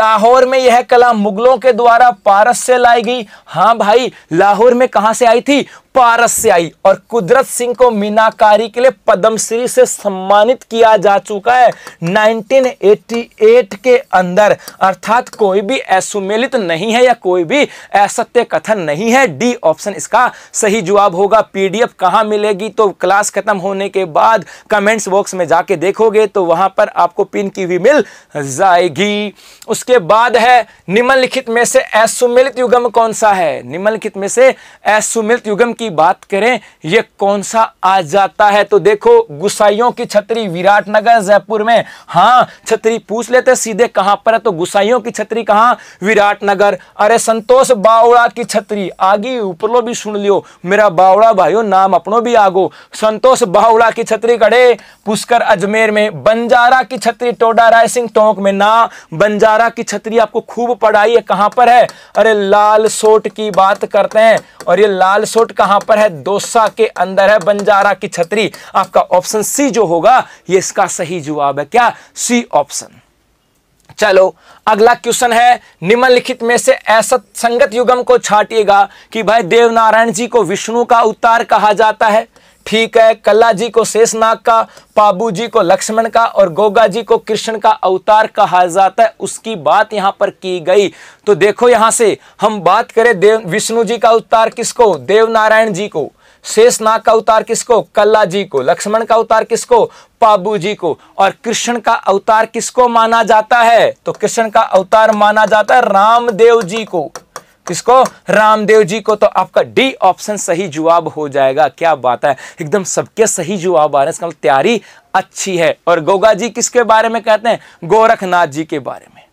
लाहौर में यह कला मुगलों के द्वारा पारस से लाई गई हां भाई लाहौर में कहां से आई थी पारस से आई और कुदरत सिंह को मीनाकारी के लिए पद्मश्री से सम्मानित किया जा चुका है 1988 के अंदर अर्थात कोई भी असुमेलित नहीं है या कोई भी असत्य कथन नहीं है डी ऑप्शन इसका सही जवाब होगा पीडीएफ कहाँ मिलेगी तो क्लास खत्म होने के बाद कमेंट्स बॉक्स में जाके देखोगे तो वहां पर आपको पिन की भी मिल जाएगी उसके बाद है निम्नलिखित में से असुमिलित युगम कौन सा है निम्नलिखित में से असुमिलित युगम की की बात करें ये कौन सा आ जाता है तो देखो गुसाइयों की छतरी विराटनगर जयपुर में हाँ छतरी पूछ लेते सीधे कहां पर है तो गुसाइयों की छतरी कहाँ विराटनगर अरे संतोष बावड़ा की छतरी आगे ऊपरलो भी सुन लियो मेरा बावड़ा भाइयों नाम अपनो भी आगो संतोष बावड़ा की छतरी कड़े पुष्कर अजमेर में बंजारा की छतरी टोडा राय सिंह टोंक में ना बंजारा की छतरी आपको खूब पढ़ाई है कहां पर है अरे लाल सोट की बात करते हैं और ये लाल सोट कहां कहां पर है दोसा के अंदर है बंजारा की छतरी आपका ऑप्शन सी जो होगा ये इसका सही जवाब है क्या सी ऑप्शन चलो अगला क्वेश्चन है निम्नलिखित में से ऐसा संगत युगम को छाटिएगा कि भाई देवनारायण जी को विष्णु का अवतार कहा जाता है ठीक है कल्ला जी को शेषनाग का पाबू जी को लक्ष्मण का और गोगा जी को कृष्ण का अवतार कहा जाता है उसकी बात यहाँ पर की गई तो देखो यहां से हम बात करें देव विष्णु जी का अवतार किसको देवनारायण जी को शेषनाग का अवतार किसको कल्ला जी को लक्ष्मण का अवतार किसको पाबू जी को और कृष्ण का अवतार किसको माना जाता है तो कृष्ण का अवतार माना जाता है रामदेव जी को किसको रामदेव जी को तो आपका डी ऑप्शन सही जवाब हो जाएगा क्या बात है एकदम सबके सही जवाब आ रहे हैं इसका मतलब तैयारी अच्छी है और गोगा जी किसके बारे में कहते हैं गोरखनाथ जी के बारे में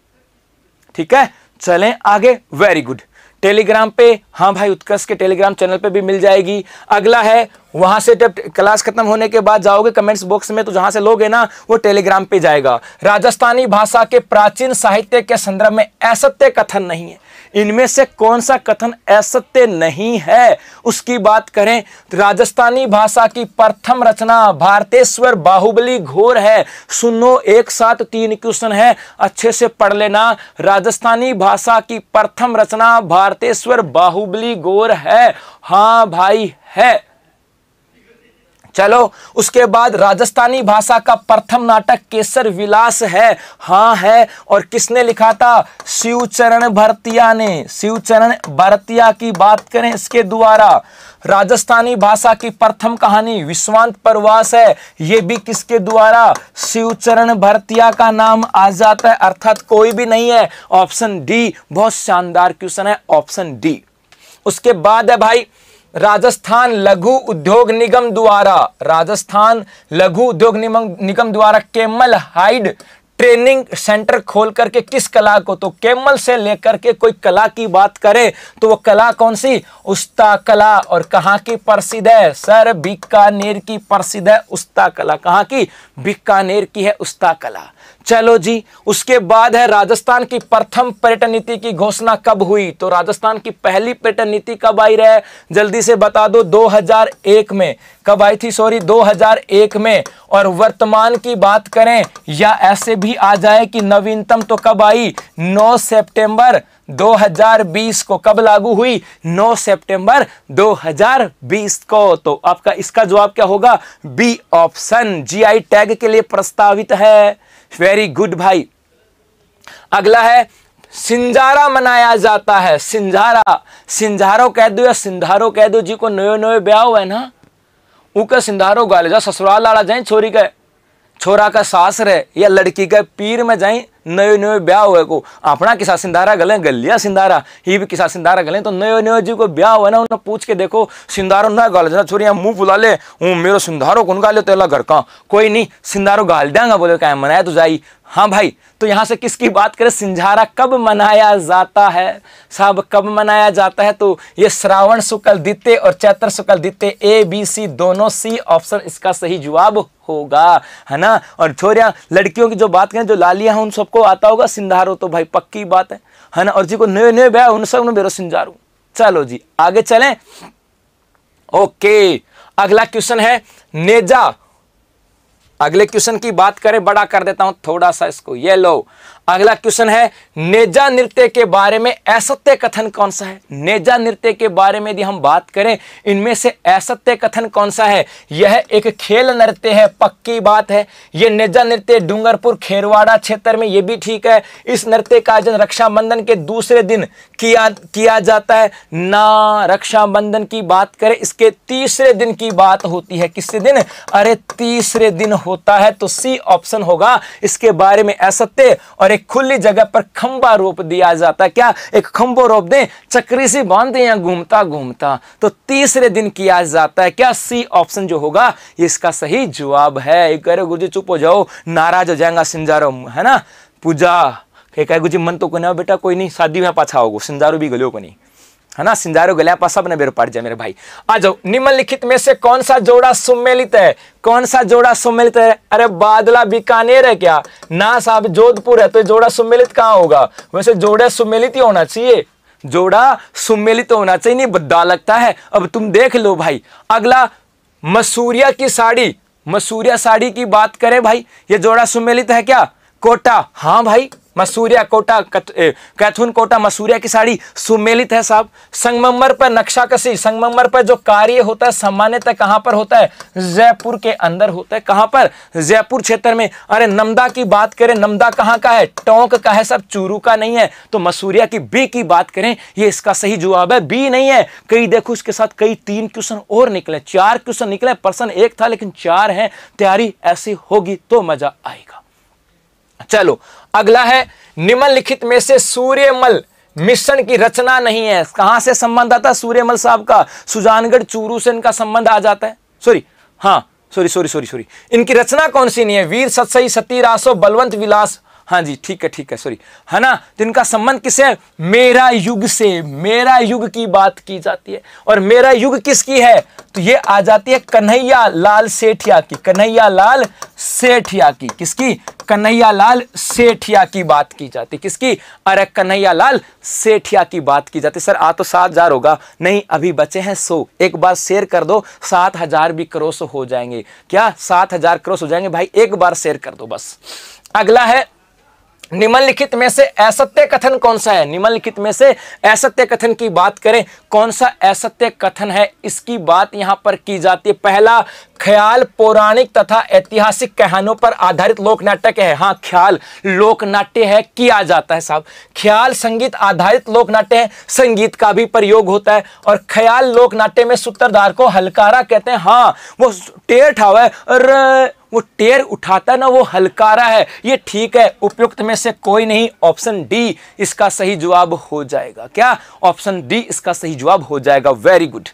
ठीक है चलें आगे वेरी गुड टेलीग्राम पे हाँ भाई उत्कर्ष के टेलीग्राम चैनल पे भी मिल जाएगी अगला है वहां से जब क्लास खत्म होने के बाद जाओगे कमेंट्स बॉक्स में तो जहां से लोगे ना वो टेलीग्राम पे जाएगा राजस्थानी भाषा के प्राचीन साहित्य के संदर्भ में असत्य कथन नहीं है इनमें से कौन सा कथन असत्य नहीं है उसकी बात करें तो राजस्थानी भाषा की प्रथम रचना भारतेश्वर बाहुबली घोर है सुनो एक साथ तीन क्वेश्चन है अच्छे से पढ़ लेना राजस्थानी भाषा की प्रथम रचना भारतेश्वर बाहुबली घोर है हाँ भाई है चलो उसके बाद राजस्थानी भाषा का प्रथम नाटक केसर विलास है हाँ है और किसने लिखा था शिवचरण भरतिया ने शिवचरण भरतिया की बात करें इसके द्वारा राजस्थानी भाषा की प्रथम कहानी विश्वांत प्रवास है ये भी किसके द्वारा शिवचरण भरतिया का नाम आ जाता है अर्थात कोई भी नहीं है ऑप्शन डी बहुत शानदार क्वेश्चन है ऑप्शन डी उसके बाद है भाई राजस्थान लघु उद्योग निगम द्वारा राजस्थान लघु उद्योग निगम द्वारा केमल हाइड ट्रेनिंग सेंटर खोल करके किस कला को तो केमल से लेकर के कोई कला की बात करें तो वो कला कौन सी उस्ता कला और कहाँ की प्रसिद्ध है सर बीकानेर की प्रसिद्ध है उस्ता कला कहाँ की बीकानेर की है उस्ता कला चलो जी उसके बाद है राजस्थान की प्रथम पर्यटन नीति की घोषणा कब हुई तो राजस्थान की पहली पर्यटन नीति कब आई रहे जल्दी से बता दो 2001 में कब आई थी सॉरी 2001 में और वर्तमान की बात करें या ऐसे भी आ जाए कि नवीनतम तो कब आई 9 सितंबर 2020 को कब लागू हुई 9 सितंबर 2020 को तो आपका इसका जवाब क्या होगा बी ऑप्शन जीआई टैग के लिए प्रस्तावित है वेरी गुड भाई अगला है सिंजारा मनाया जाता है सिंजारा सिंजारो कह दो या सिंधारो कह दो जी को नयो नयो ब्याह हुआ है ना ऊके सिंधारो गाले जा ससुराल लाड़ा जाए छोरी का छोरा का सास रहे या लड़की का पीर में जाए नयो नयो ब्याह हुए को अपना किसा सिंधारा गले गलिया सिंधारा ही भी किसा सिंधारा गले तो नयो नयो जी को ब्याह हुआ ना उन्हें पूछ के देखो सिंधारो ना गाल जना छोरिया मुंह फुला ले हूँ मेरो सिंधारो कौन गाले तेला घर का कोई नहीं सिंधारो गाल देंगा बोले क्या मनाया तो जाई हाँ भाई तो यहाँ से किसकी बात करें सिंझारा कब मनाया जाता है साहब कब मनाया जाता है तो ये श्रावण शुक्ल द्वितीय और चैत्र शुक्ल द्वितीय ए बी सी दोनों सी ऑप्शन इसका सही जवाब होगा है ना और छोरिया लड़कियों की जो बात करें जो लालियाँ हैं उन सब सबको आता होगा सिंधारो तो भाई पक्की बात है है ना और जी को नए नए बया उन सब मेरा सिंधारू चलो जी आगे चलें ओके अगला क्वेश्चन है नेजा अगले क्वेश्चन की बात करें बड़ा कर देता हूं थोड़ा सा इसको ये लो अगला क्वेश्चन है नेजा नृत्य के बारे में असत्य कथन कौन सा है नेजा नृत्य के बारे में यदि हम बात करें इनमें से असत्य कथन कौन सा है यह एक खेल नृत्य है पक्की बात है यह नेजा नृत्य डूंगरपुर खेरवाड़ा क्षेत्र में यह भी ठीक है इस नृत्य का आयोजन रक्षाबंधन के दूसरे दिन किया किया जाता है ना रक्षाबंधन की बात करें इसके तीसरे दिन की बात होती है किससे दिन अरे तीसरे दिन होता है तो सी ऑप्शन होगा इसके बारे में असत्य और और एक खुली जगह पर खंबा रोप दिया जाता है क्या एक खंबो रोप दें चक्री सी बांध दें या घूमता घूमता तो तीसरे दिन किया जाता है क्या सी ऑप्शन जो होगा इसका सही जवाब है कह रहे गुरु चुप हो जाओ नाराज हो जाएगा सिंजारो है ना पूजा कह गुरु जी मन तो कोई ना बेटा कोई नहीं शादी में पाछा होगा सिंजारो भी गलो को नहीं है ना सिंधारो गल्यापा सब ने बेरो पड़ जाए मेरे भाई आ जाओ निम्नलिखित में से कौन सा जोड़ा सुमेलित है कौन सा जोड़ा सुमेलित है अरे बादला बीकानेर है क्या ना साहब जोधपुर है तो जोड़ा सुमेलित कहाँ होगा वैसे जोड़ा सुमेलित ही होना चाहिए जोड़ा सुमेलित होना चाहिए नहीं बद्दा लगता है अब तुम देख लो भाई अगला मसूरिया की साड़ी मसूरिया साड़ी की बात करें भाई ये जोड़ा सुमेलित है क्या कोटा हाँ भाई मसूरिया कोटा कैथुन कोटा मसूरिया की साड़ी सुमेलित है साहब संगमर पर नक्शा कसी संगमर पर जो कार्य होता है सामान्यतः कहां पर होता है जयपुर के अंदर होता है कहां पर जयपुर क्षेत्र में अरे नमदा की बात करें नमदा कहां का है टोंक का है सब चूरू का नहीं है तो मसूरिया की बी की बात करें ये इसका सही जवाब है बी नहीं है कई देखो इसके साथ कई तीन क्वेश्चन और निकले चार क्वेश्चन निकले पर्सन एक था लेकिन चार है तैयारी ऐसी होगी तो मजा आएगा चलो अगला है निम्नलिखित में से सूर्यमल मिश्रण की रचना नहीं है कहां से संबंध आता सूर्यमल साहब का सुजानगढ़ चूरू से इनका संबंध आ जाता है सॉरी हाँ सॉरी सॉरी सॉरी सॉरी इनकी रचना कौन सी नहीं है वीर सत्सई सती रासो बलवंत विलास हाँ जी ठीक है ठीक है सॉरी है ना तो इनका संबंध किससे है मेरा युग से मेरा युग की बात की जाती है और मेरा युग किसकी है तो ये आ जाती है कन्हैया लाल सेठिया की कन्हैया लाल सेठिया की किसकी कन्हैया लाल सेठिया की बात की जाती है किसकी अरे कन्हैया लाल सेठिया की बात की जाती है सर आ तो सात हजार होगा नहीं अभी बचे हैं सो एक बार शेयर कर दो सात हजार भी क्रोस हो जाएंगे क्या सात हजार क्रोस हो जाएंगे भाई एक बार शेयर कर दो बस अगला है निम्नलिखित में से असत्य कथन कौन सा है निम्नलिखित में से असत्य कथन की बात करें कौन सा असत्य कथन है इसकी बात यहाँ पर की जाती है पहला ख्याल पौराणिक तथा ऐतिहासिक कहानों पर आधारित लोक नाटक है हाँ ख्याल लोक नाट्य है किया जाता है साहब ख्याल संगीत आधारित लोक नाट्य है संगीत का भी प्रयोग होता है और ख्याल लोक नाट्य में सूत्रधार को हलकारा कहते हैं हाँ वो टेठ ठाव है वो टेर उठाता ना वो हलकारा है ये ठीक है उपयुक्त में से कोई नहीं ऑप्शन डी इसका सही जवाब हो जाएगा क्या ऑप्शन डी इसका सही जवाब हो जाएगा वेरी गुड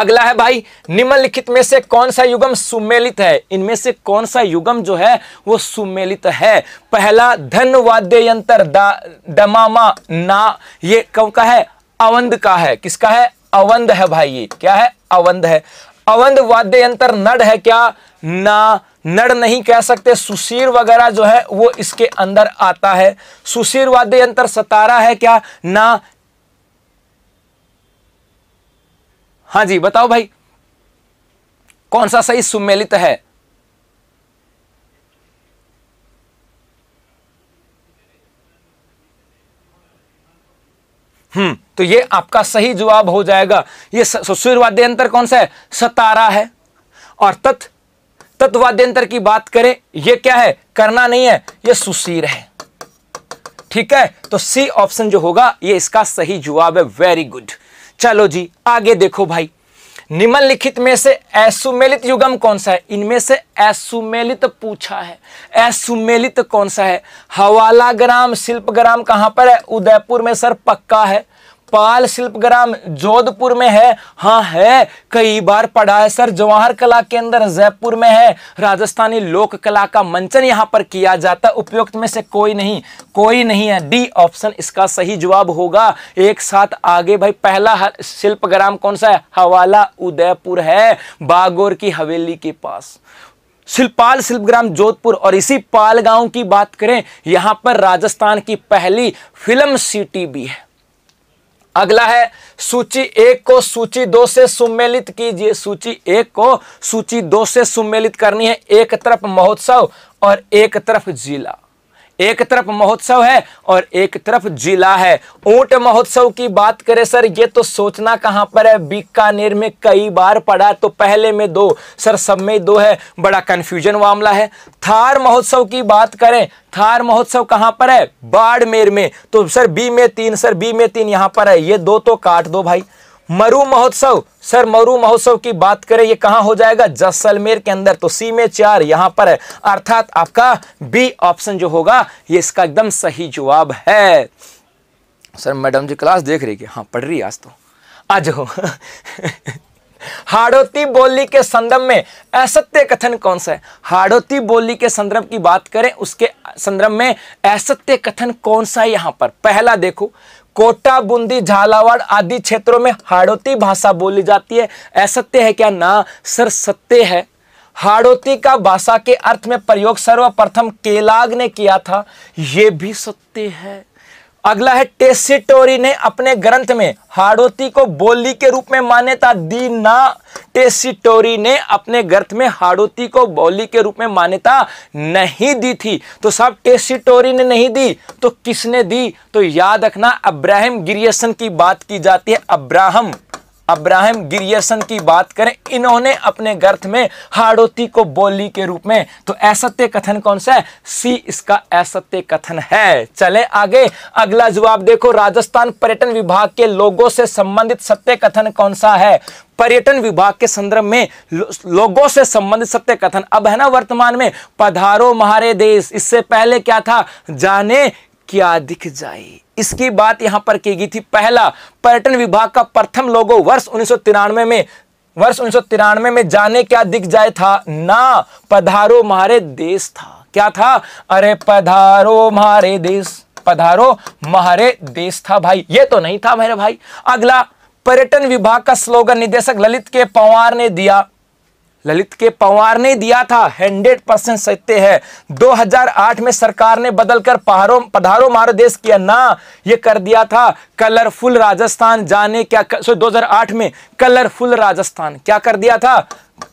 अगला है भाई निम्नलिखित में से कौन सा युगम सुमेलित है इनमें से कौन सा युगम जो है वो सुमेलित है पहला धन वाद्य यंत्र दमामा ना ये कौन का है अवंध का है किसका है अवंध है भाई ये क्या है अवंध है अवंध वाद्य यंत्र नड है क्या ना नड नहीं कह सकते सुशीर वगैरह जो है वो इसके अंदर आता है सुशीर वाद्य यंत्र सतारा है क्या ना हाँ जी बताओ भाई कौन सा सही सुमेलित है तो ये आपका सही जवाब हो जाएगा ये अंतर कौन सा है सतारा है और तत् तत्वाद्यंतर की बात करें ये क्या है करना नहीं है ये सुशीर है ठीक है तो सी ऑप्शन जो होगा ये इसका सही जवाब है वेरी गुड चलो जी आगे देखो भाई निम्नलिखित में से असुमेलित युगम कौन सा है इनमें से असुमेलित पूछा है असुमेलित कौन सा है हवालाग्राम शिल्पग्राम कहां पर है उदयपुर में सर पक्का है पाल शिल्पग्राम जोधपुर में है हाँ है कई बार पढ़ा है सर जवाहर कला केंद्र जयपुर में है राजस्थानी लोक कला का मंचन यहां पर किया जाता है उपयुक्त में से कोई नहीं कोई नहीं है डी ऑप्शन इसका सही जवाब होगा एक साथ आगे भाई पहला शिल्पग्राम कौन सा है हवाला उदयपुर है बागोर की हवेली के पास शिल्पाल शिल्पग्राम जोधपुर और इसी पाल गांव की बात करें यहां पर राजस्थान की पहली फिल्म सिटी भी है अगला है सूची एक को सूची दो से सुमेलित कीजिए सूची एक को सूची दो से सुमेलित करनी है एक तरफ महोत्सव और एक तरफ जिला एक तरफ महोत्सव है और एक तरफ जिला है ऊंट महोत्सव की बात करें सर ये तो सोचना कहां पर है बीकानेर में कई बार पड़ा तो पहले में दो सर सब में दो है बड़ा कंफ्यूजन मामला है थार महोत्सव की बात करें थार महोत्सव कहां पर है बाड़मेर में तो सर बी में तीन सर बी में तीन यहां पर है ये दो तो काट दो भाई मरु महोत्सव सर मरु महोत्सव की बात करें ये कहां हो जाएगा जैसलमेर के अंदर तो सी में चार यहां पर है अर्थात आपका बी ऑप्शन जो होगा ये इसका एकदम सही जवाब है सर मैडम जी क्लास देख रही है हाँ पढ़ रही आज तो आज हो <laughs> हाड़ोती बोली के संदर्भ में असत्य कथन कौन सा है हाड़ोती बोली के संदर्भ की बात करें उसके संदर्भ में असत्य कथन कौन सा है यहां पर पहला देखो कोटा बूंदी झालावाड़ आदि क्षेत्रों में हाड़ोती भाषा बोली जाती है असत्य है क्या ना सर सत्य है हाड़ोती का भाषा के अर्थ में प्रयोग सर्वप्रथम केलाग ने किया था यह भी सत्य है अगला है टेसिटोरी ने अपने ग्रंथ में हाड़ोती को बोली के रूप में मान्यता दी ना टेसिटोरी ने अपने गर्थ में हाड़ोती को बौली के रूप में मान्यता नहीं दी थी तो साहब टेसिटोरी ने नहीं दी तो किसने दी तो याद रखना अब्राहम गिरियसन की बात की जाती है अब्राहम अब्राहम गिरियसन की बात करें इन्होंने अपने गर्थ में हाड़ोती को बोली के रूप में तो असत्य कथन कौन सा है सी इसका असत्य कथन है चले आगे अगला जवाब देखो राजस्थान पर्यटन विभाग के लोगों से संबंधित सत्य कथन कौन सा है पर्यटन विभाग के संदर्भ में लो, लोगों से संबंधित सत्य कथन अब है ना वर्तमान में पधारो महारे देश इससे पहले क्या था जाने क्या दिख जाए इसकी बात यहां पर की गई थी पहला पर्यटन विभाग का प्रथम लोगो वर्ष उन्नीस में वर्ष उन्नीस में जाने क्या दिख जाए था ना पधारो मारे देश था क्या था अरे पधारो मारे देश पधारो मारे देश था भाई ये तो नहीं था मेरे भाई अगला पर्यटन विभाग का स्लोगन निदेशक ललित के पवार ने दिया ललित के पवार ने दिया था हंड्रेड परसेंट सत्य है 2008 में सरकार ने बदलकर पहाड़ों पधारो मारो देश किया ना ये कर दिया था कलरफुल राजस्थान जाने क्या सो 2008 में कलरफुल राजस्थान क्या कर दिया था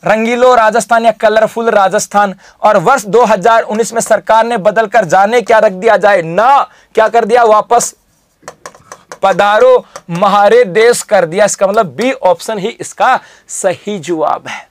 रंगीलो राजस्थान या कलरफुल राजस्थान और वर्ष 2019 में सरकार ने बदलकर जाने क्या रख दिया जाए ना क्या कर दिया वापस पधारो महारे देश कर दिया इसका मतलब बी ऑप्शन ही इसका सही जवाब है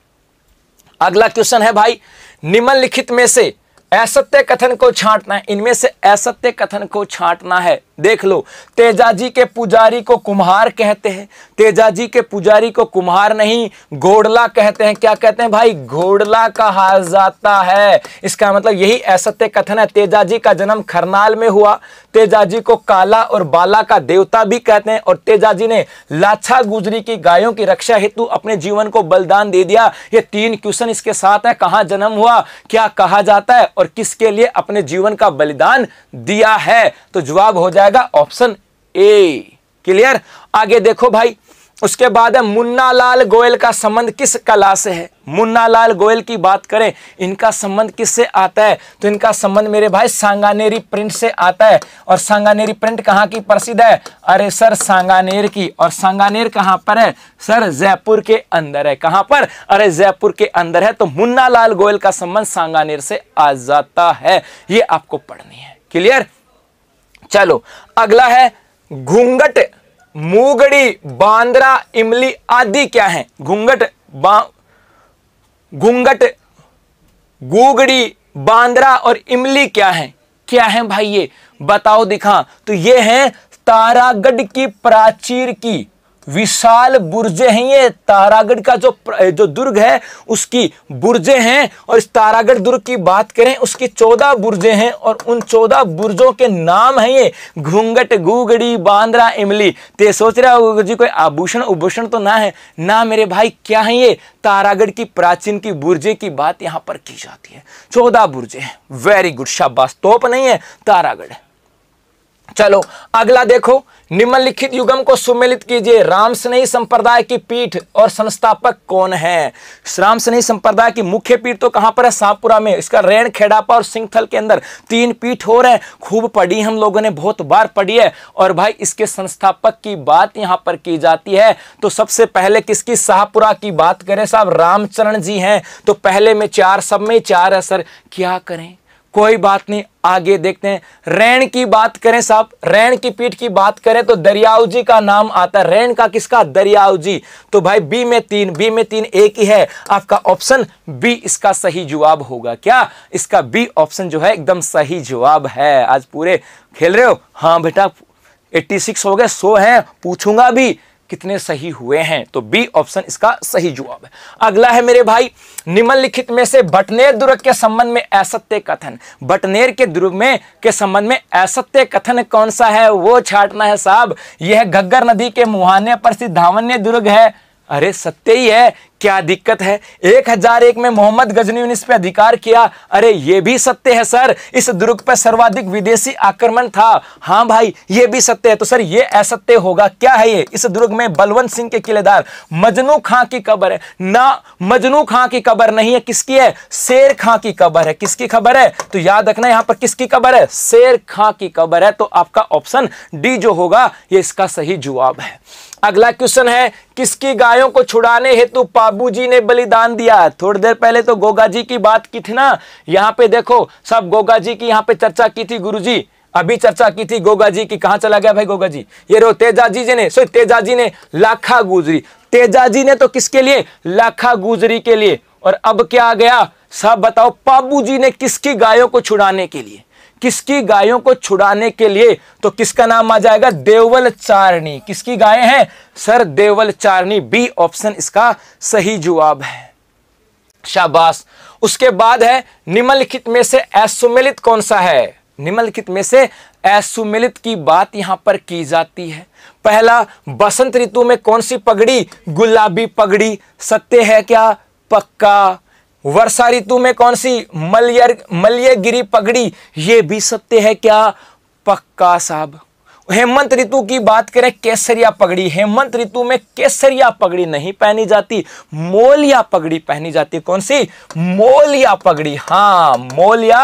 अगला क्वेश्चन है भाई निम्नलिखित में से असत्य कथन को छांटना है इनमें से असत्य कथन को छांटना है देख लो तेजाजी के पुजारी को कुम्हार कहते हैं तेजाजी के पुजारी को कुम्हार नहीं घोड़ला कहते हैं क्या कहते हैं भाई घोड़ला कहा जाता है इसका मतलब यही असत्य कथन है तेजाजी का जन्म खरनाल में हुआ तेजाजी को काला और बाला का देवता भी कहते हैं और तेजाजी ने लाछा गुजरी की गायों की रक्षा हेतु अपने जीवन को बलिदान दे दिया ये तीन क्वेश्चन इसके साथ है कहा जन्म हुआ क्या कहा जाता है और किसके लिए अपने जीवन का बलिदान दिया है तो जवाब हो जाएगा जाएगा ऑप्शन ए क्लियर आगे देखो भाई उसके बाद है मुन्ना लाल गोयल का संबंध किस कला से है मुन्ना लाल गोयल की बात करें इनका संबंध किससे आता है तो इनका संबंध मेरे भाई सांगानेरी प्रिंट से आता है और सांगानेरी प्रिंट कहाँ की प्रसिद्ध है अरे सर सांगानेर की और सांगानेर कहाँ पर है सर जयपुर के अंदर है कहाँ पर अरे जयपुर के अंदर है तो मुन्ना लाल गोयल का संबंध सांगानेर से आ जाता है ये आपको पढ़नी है क्लियर चलो अगला है घूंघट मूगड़ी बांद्रा इमली आदि क्या है घूंघट घूंघट गूगड़ी बांद्रा और इमली क्या है क्या है भाई ये बताओ दिखा तो ये है तारागढ़ की प्राचीर की विशाल बुर्जे हैं ये तारागढ़ का जो जो दुर्ग है उसकी बुर्जे हैं और इस तारागढ़ दुर्ग की बात करें उसकी चौदह बुर्जे हैं और उन चौदह बुर्जों के नाम हैं ये घूंघट गुगड़ी बांद्रा इमली ते तो सोच रहा हो जी कोई आभूषण उभूषण तो ना है ना मेरे भाई क्या है ये तारागढ़ की प्राचीन की बुर्जे की बात यहाँ पर की जाती है चौदह बुर्जे हैं वेरी गुड शाबाश तोप नहीं है तारागढ़ चलो अगला देखो निम्नलिखित युगम को सुमेलित कीजिए राम स्नेही संप्रदाय की पीठ और संस्थापक कौन है राम स्नेही संप्रदाय की मुख्य पीठ तो कहां पर है सापुरा में इसका रैन खेड़ापा और सिंहथल के अंदर तीन पीठ हो रहे हैं खूब पढ़ी हम लोगों ने बहुत बार पढ़ी है और भाई इसके संस्थापक की बात यहां पर की जाती है तो सबसे पहले किसकी शाहपुरा की बात करें साहब रामचरण जी हैं तो पहले में चार सब में चार है सर क्या करें कोई बात नहीं आगे देखते हैं रैन की बात करें साहब रैन की पीठ की बात करें तो दरियाऊ जी का नाम आता है रैन का किसका दरियाऊ जी तो भाई बी में तीन बी में तीन एक ही है आपका ऑप्शन बी इसका सही जवाब होगा क्या इसका बी ऑप्शन जो है एकदम सही जवाब है आज पूरे खेल रहे हो हाँ बेटा 86 हो गए 100 हैं पूछूंगा भी कितने सही हुए हैं तो बी ऑप्शन इसका सही जवाब है अगला है मेरे भाई निम्नलिखित में से बटनेर दुर्ग के संबंध में असत्य कथन बटनेर के दुर्ग में के संबंध में असत्य कथन कौन सा है वो छाटना है साहब यह घग्गर नदी के मुहाने पर स्थित धावन्य दुर्ग है अरे सत्य ही है क्या दिक्कत है एक हजार एक में मोहम्मद गजनी ने इस पर अधिकार किया अरे ये भी सत्य है सर इस दुर्ग पर सर्वाधिक विदेशी आक्रमण था हाँ भाई ये भी सत्य है तो सर ये असत्य होगा क्या है ये इस दुर्ग में बलवंत सिंह के किलेदार मजनू खां की कबर है ना मजनू खां की कबर नहीं है किसकी है शेर खां की कबर है किसकी खबर है तो याद रखना यहां पर किसकी कबर है शेर खां की कबर है तो आपका ऑप्शन डी जो होगा ये इसका सही जवाब है अगला क्वेश्चन है किसकी गायों को छुड़ाने हेतु पाबू जी ने बलिदान दिया थोड़ी देर पहले तो गोगा जी की बात की थी ना यहाँ पे देखो सब गोगा जी की यहाँ पे चर्चा की थी गुरु जी अभी चर्चा की थी गोगा जी की कहाँ चला गया भाई गोगा जी ये रो तेजा जी ने सो तेजा जी ने लाखा गुजरी तेजा जी ने तो किसके लिए लाखा गुजरी के लिए और अब क्या आ गया सब बताओ पाबू जी ने किसकी गायों को छुड़ाने के लिए किसकी गायों को छुड़ाने के लिए तो किसका नाम आ जाएगा देवल चारणी किसकी गायें हैं सर देवल चारणी बी ऑप्शन इसका सही जवाब है शाबाश उसके बाद है निम्नलिखित में से असुमिलित कौन सा है निम्नलिखित में से असुमिलित की बात यहां पर की जाती है पहला बसंत ऋतु में कौन सी पगड़ी गुलाबी पगड़ी सत्य है क्या पक्का वर्षा ऋतु में कौन सी मलयर मलयगिरी पगड़ी ये भी सत्य है क्या पक्का साहब हेमंत ऋतु की बात करें केसरिया पगड़ी हेमंत ऋतु में केसरिया पगड़ी नहीं पहनी जाती मोलिया पगड़ी पहनी जाती कौन सी मोलिया पगड़ी हाँ मोलिया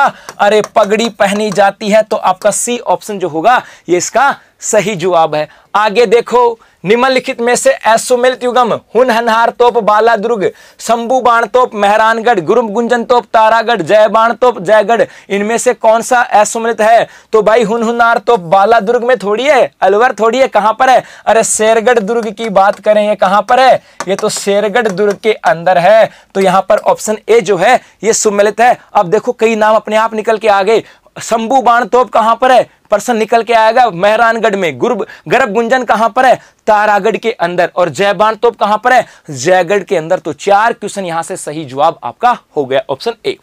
अरे पगड़ी पहनी जाती है तो आपका सी ऑप्शन जो होगा ये इसका सही जवाब है आगे देखो निम्नलिखित में से ऐसुमेल युगम हुनहनहार तोप दुर्ग शंभू बाण तोप मेहरानगढ़ गुरु गुंजन तोप तारागढ़ बाण तोप जयगढ़ इनमें से कौन सा असुमिलित है तो भाई हुनहुनार तोप दुर्ग में थोड़ी है अलवर थोड़ी है कहां पर है अरे शेरगढ़ दुर्ग की बात करें ये कहां पर है ये तो शेरगढ़ दुर्ग के अंदर है तो यहां पर ऑप्शन ए जो है ये सुमिलित है अब देखो कई नाम अपने आप निकल के आ गए शंभू बाण तोप कहां पर है पर्सन निकल के आएगा मेहरानगढ़ में गुरु गर्भ गुंजन कहां पर है तारागढ़ के अंदर और जय बाण तोप कहां पर है जयगढ़ के अंदर तो चार क्वेश्चन यहां से सही जवाब आपका हो गया ऑप्शन ए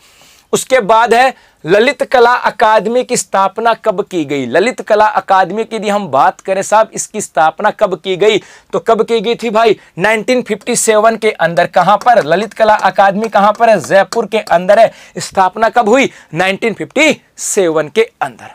उसके बाद है ललित कला अकादमी की स्थापना कब की गई ललित कला अकादमी की यदि हम बात करें साहब इसकी स्थापना कब की गई तो कब की गई थी भाई 1957 के अंदर कहां पर ललित कला अकादमी कहां पर है जयपुर के अंदर है स्थापना कब हुई 1957 के अंदर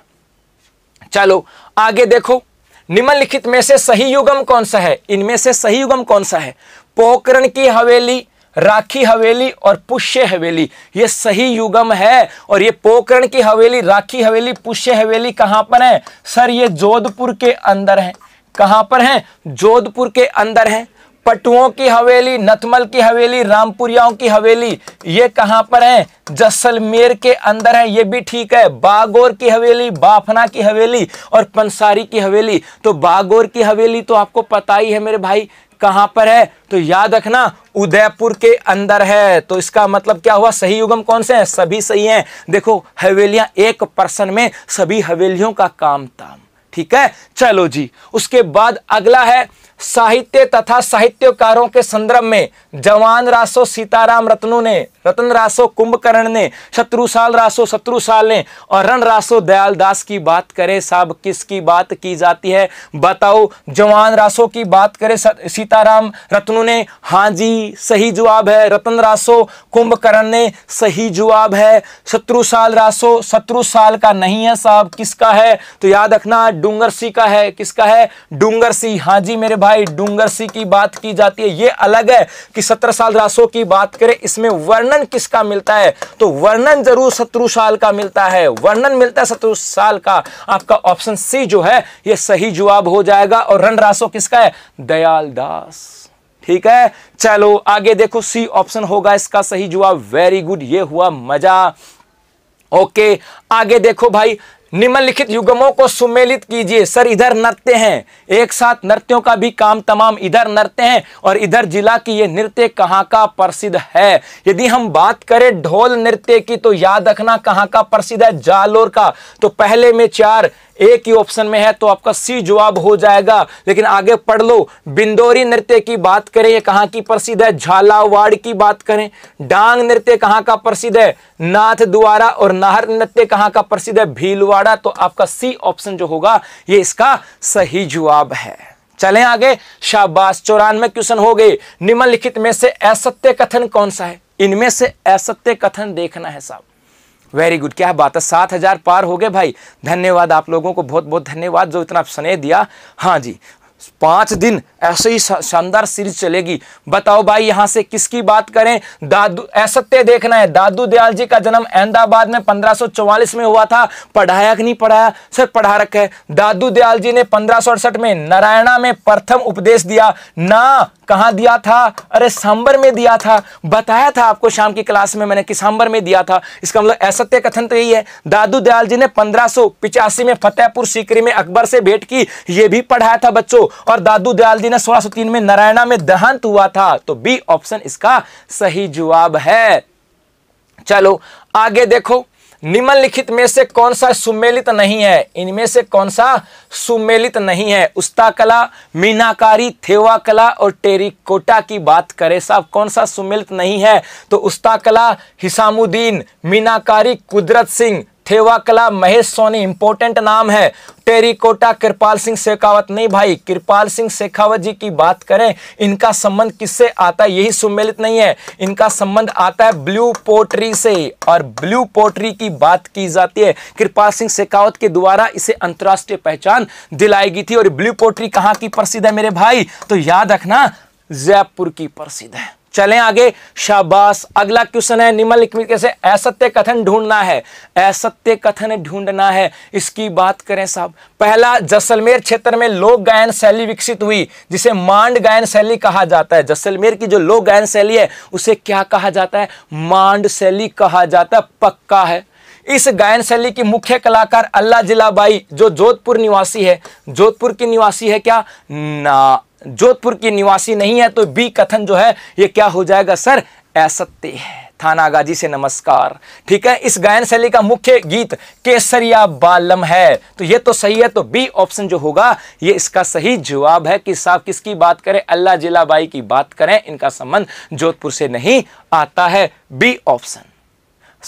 चलो आगे देखो निम्नलिखित में से सही युगम कौन सा है इनमें से सही युगम कौन सा है पोकरण की हवेली राखी हवेली और पुष्य हवेली ये सही युगम है और ये पोकरण की हवेली राखी हवेली पुष्य हवेली कहां पर है सर ये जोधपुर के अंदर है कहां पर है जोधपुर के अंदर है पटुओं की हवेली नथमल की हवेली रामपुरियाओं की हवेली ये कहां पर है जैसलमेर के अंदर है ये भी ठीक है बागोर की हवेली बाफना की हवेली और पंसारी की हवेली तो बागोर की हवेली तो आपको पता ही है मेरे भाई कहां पर है तो याद रखना उदयपुर के अंदर है तो इसका मतलब क्या हुआ सही युगम कौन से हैं सभी सही हैं देखो हवेलियां एक पर्सन में सभी हवेलियों का काम ताम ठीक है चलो जी उसके बाद अगला है साहित्य तथा साहित्यकारों के संदर्भ में जवान रासो सीताराम रत्नों ने रतन रासो कुंभकर्ण ने शत्रुसाल रासो साल ने और रण रासो दयाल दास की बात करें साहब किसकी बात की जाती है बताओ जवान रासो की बात करें सीताराम रत्नों ने हाँ जी सही जवाब है रतन रासो कुंभकर्ण ने सही जवाब है साल रासो साल का नहीं है साहब किसका है तो याद रखना डूंगर सी का किसका है किसका है डूंगर सिंह हाँ जी मेरे भाई डूंगर सिंह की बात की जाती है ये अलग है कि सत्रह साल रासो की बात करें इसमें वर्णन किसका मिलता है तो वर्णन जरूर सत्रु साल का मिलता है वर्णन मिलता है सत्रु साल का आपका ऑप्शन सी जो है ये सही जवाब हो जाएगा और रण रासो किसका है दयाल दास ठीक है चलो आगे देखो सी ऑप्शन होगा इसका सही जवाब वेरी गुड ये हुआ मजा ओके आगे देखो भाई निम्नलिखित युगमों को सुमेलित कीजिए सर इधर नृत्य हैं एक साथ नृत्यों का भी काम तमाम इधर नृत्य हैं और इधर जिला की ये नृत्य कहाँ का प्रसिद्ध है यदि हम बात करें ढोल नृत्य की तो याद रखना कहाँ का प्रसिद्ध है जालोर का तो पहले में चार एक ही ऑप्शन में है तो आपका सी जवाब हो जाएगा लेकिन आगे पढ़ लो बिंदोरी नृत्य की बात करें ये कहां की प्रसिद्ध है झालावाड़ की बात करें डांग नृत्य कहां का प्रसिद्ध है नाथ द्वारा और नाहर नृत्य कहां का प्रसिद्ध है भीलवाड़ा तो आपका सी ऑप्शन जो होगा ये इसका सही जवाब है चले आगे शाबाश चौरानवे क्वेश्चन हो गए निम्नलिखित में से असत्य कथन कौन सा है इनमें से असत्य कथन देखना है साहब वेरी गुड क्या बात है सात हज़ार पार हो गए भाई धन्यवाद आप लोगों को बहुत बहुत धन्यवाद जो इतना स्नेह दिया हाँ जी पांच दिन ऐसे ही शानदार सीरीज चलेगी बताओ भाई यहां से किसकी बात करें दादू असत्य देखना है दादू दयाल जी का जन्म अहमदाबाद में 1544 में हुआ था पढ़ाया कि नहीं पढ़ाया सर पढ़ा रखा है दादू दयाल जी ने पंद्रह में नारायणा में प्रथम उपदेश दिया ना कहा दिया था अरे सांबर में दिया था बताया था आपको शाम की क्लास में मैंने कि सांबर में दिया था इसका मतलब असत्य कथन तो यही है दादू दयाल जी ने पंद्रह में फतेहपुर सीकरी में अकबर से भेंट की यह भी पढ़ाया था बच्चों और दादू दयाल जी ने सोलह सौ तीन में नारायणा में देहांत हुआ था तो बी ऑप्शन इसका सही जवाब है चलो आगे देखो निम्नलिखित में से कौन सा सुमेलित नहीं है इनमें से कौन सा सुमेलित नहीं है उस्ता कला मीनाकारी थेवा कला और टेरिकोटा की बात करें साहब कौन सा सुमेलित नहीं है तो उस्ता कला हिसामुद्दीन मीनाकारी कुदरत सिंह कला महेश सोनी इंपोर्टेंट नाम है टेरिकोटा कृपाल सिंह शेखावत नहीं भाई कृपाल सिंह शेखावत जी की बात करें इनका संबंध किससे आता है यही सुमेलित नहीं है इनका संबंध आता है ब्लू पोट्री से और ब्लू पोट्री की बात की जाती है कृपाल सिंह शेखावत के द्वारा इसे अंतर्राष्ट्रीय पहचान दिलाई गई थी और ब्लू पोट्री कहाँ की प्रसिद्ध है मेरे भाई तो याद रखना जयपुर की प्रसिद्ध है चले आगे शाबाश अगला क्वेश्चन है निम्नलिखित कैसे असत्य कथन ढूंढना है असत्य कथन ढूंढना है इसकी बात करें साहब पहला जैसलमेर क्षेत्र में लोक गायन शैली विकसित हुई जिसे मांड गायन शैली कहा जाता है जैसलमेर की जो लोक गायन शैली है उसे क्या कहा जाता है मांड शैली कहा जाता है पक्का है इस गायन शैली की मुख्य कलाकार अल्लाह जिलाबाई जो जोधपुर निवासी है जोधपुर की निवासी है क्या ना जोधपुर की निवासी नहीं है तो बी कथन जो है ये क्या हो जाएगा सर असत्य है थाना गाजी से नमस्कार ठीक है इस गायन शैली का मुख्य गीत केसरिया बालम है तो ये तो सही है तो बी ऑप्शन जो होगा ये इसका सही जवाब है कि साहब किसकी बात करें अल्लाह जिलाबाई की बात करें इनका संबंध जोधपुर से नहीं आता है बी ऑप्शन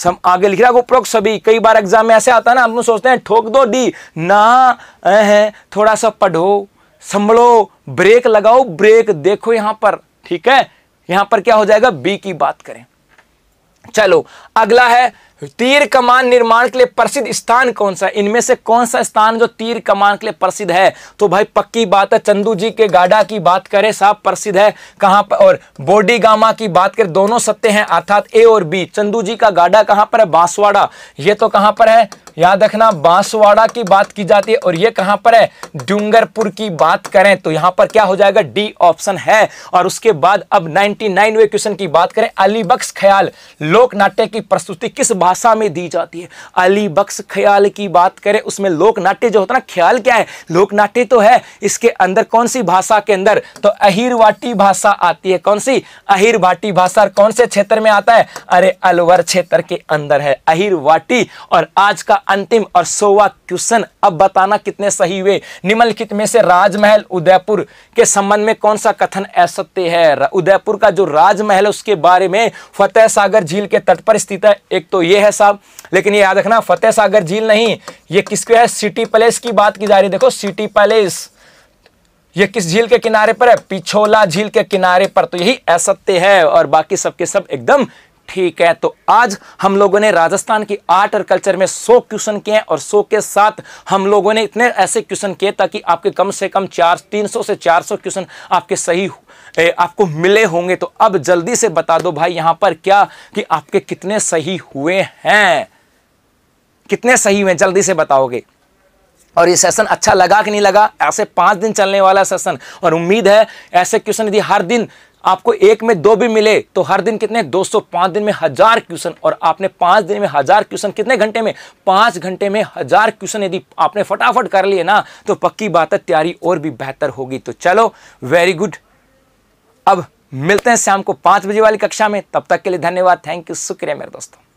सम आगे लिख रहा उपरोक्त सभी कई बार एग्जाम में ऐसे आता है ना हम सोचते हैं ठोक दो डी ना है थोड़ा सा पढ़ो संभलो ब्रेक लगाओ ब्रेक देखो यहां पर ठीक है यहां पर क्या हो जाएगा बी की बात करें चलो अगला है तीर कमान निर्माण के लिए प्रसिद्ध स्थान कौन सा इनमें से कौन सा स्थान जो तीर कमान के लिए प्रसिद्ध है तो भाई पक्की बात है चंदू जी के गाडा की बात करें साहब प्रसिद्ध है कहां पर और बोडी गामा की बात करें दोनों सत्य हैं अर्थात ए और बी चंदू जी का गाडा कहां पर है बांसवाड़ा ये तो कहां पर है याद रखना बांसवाड़ा की बात की जाती है और ये कहां पर है डूंगरपुर की बात करें तो यहां पर क्या हो जाएगा डी ऑप्शन है और उसके बाद अब 99वें क्वेश्चन की बात करें अलीबख्श ख्याल लोक नाट्य की प्रस्तुति किस भाषा में दी जाती है अलीबख्श ख्याल की बात करें उसमें लोक नाट्य जो होता है ना ख्याल क्या है लोक नाट्य तो है इसके अंदर कौन सी भाषा के अंदर तो अहिरवाटी भाषा आती है कौन सी अहिरवाटी भाषा कौन से क्षेत्र में आता है अरे अलवर क्षेत्र के अंदर है अहिरवाटी और आज का अंतिम और सोवा क्वेश्चन अब बताना कितने सही हुए निम्नलिखित में से राजमहल उदयपुर के संबंध में कौन सा कथन असत्य है उदयपुर का जो राजमहल है उसके बारे में फतेह सागर झील के तट पर स्थित है एक तो ये है साहब लेकिन ये याद रखना फतेह सागर झील नहीं ये किसके है सिटी पैलेस की बात की जा रही है देखो सिटी पैलेस ये किस झील के किनारे पर है पिछोला झील के किनारे पर तो यही असत्य है और बाकी सबके सब एकदम ठीक है तो आज हम लोगों ने राजस्थान की आर्ट और कल्चर में 100 क्वेश्चन किए हैं और 100 के साथ हम लोगों ने इतने ऐसे क्वेश्चन किए ताकि आपके कम से कम चार तीन से 400 क्वेश्चन आपके सही ए, आपको मिले होंगे तो अब जल्दी से बता दो भाई यहां पर क्या कि आपके कितने सही हुए हैं कितने सही हुए जल्दी से बताओगे और ये सेशन अच्छा लगा कि नहीं लगा ऐसे पांच दिन चलने वाला सेशन और उम्मीद है ऐसे क्वेश्चन यदि हर दिन आपको एक में दो भी मिले तो हर दिन कितने 205 दिन में हजार क्वेश्चन और आपने पांच दिन में हजार क्वेश्चन कितने घंटे में पांच घंटे में हजार क्वेश्चन यदि आपने फटाफट कर लिए ना तो पक्की बात है तैयारी और भी बेहतर होगी तो चलो वेरी गुड अब मिलते हैं शाम को पांच बजे वाली कक्षा में तब तक के लिए धन्यवाद थैंक यू शुक्रिया मेरे दोस्तों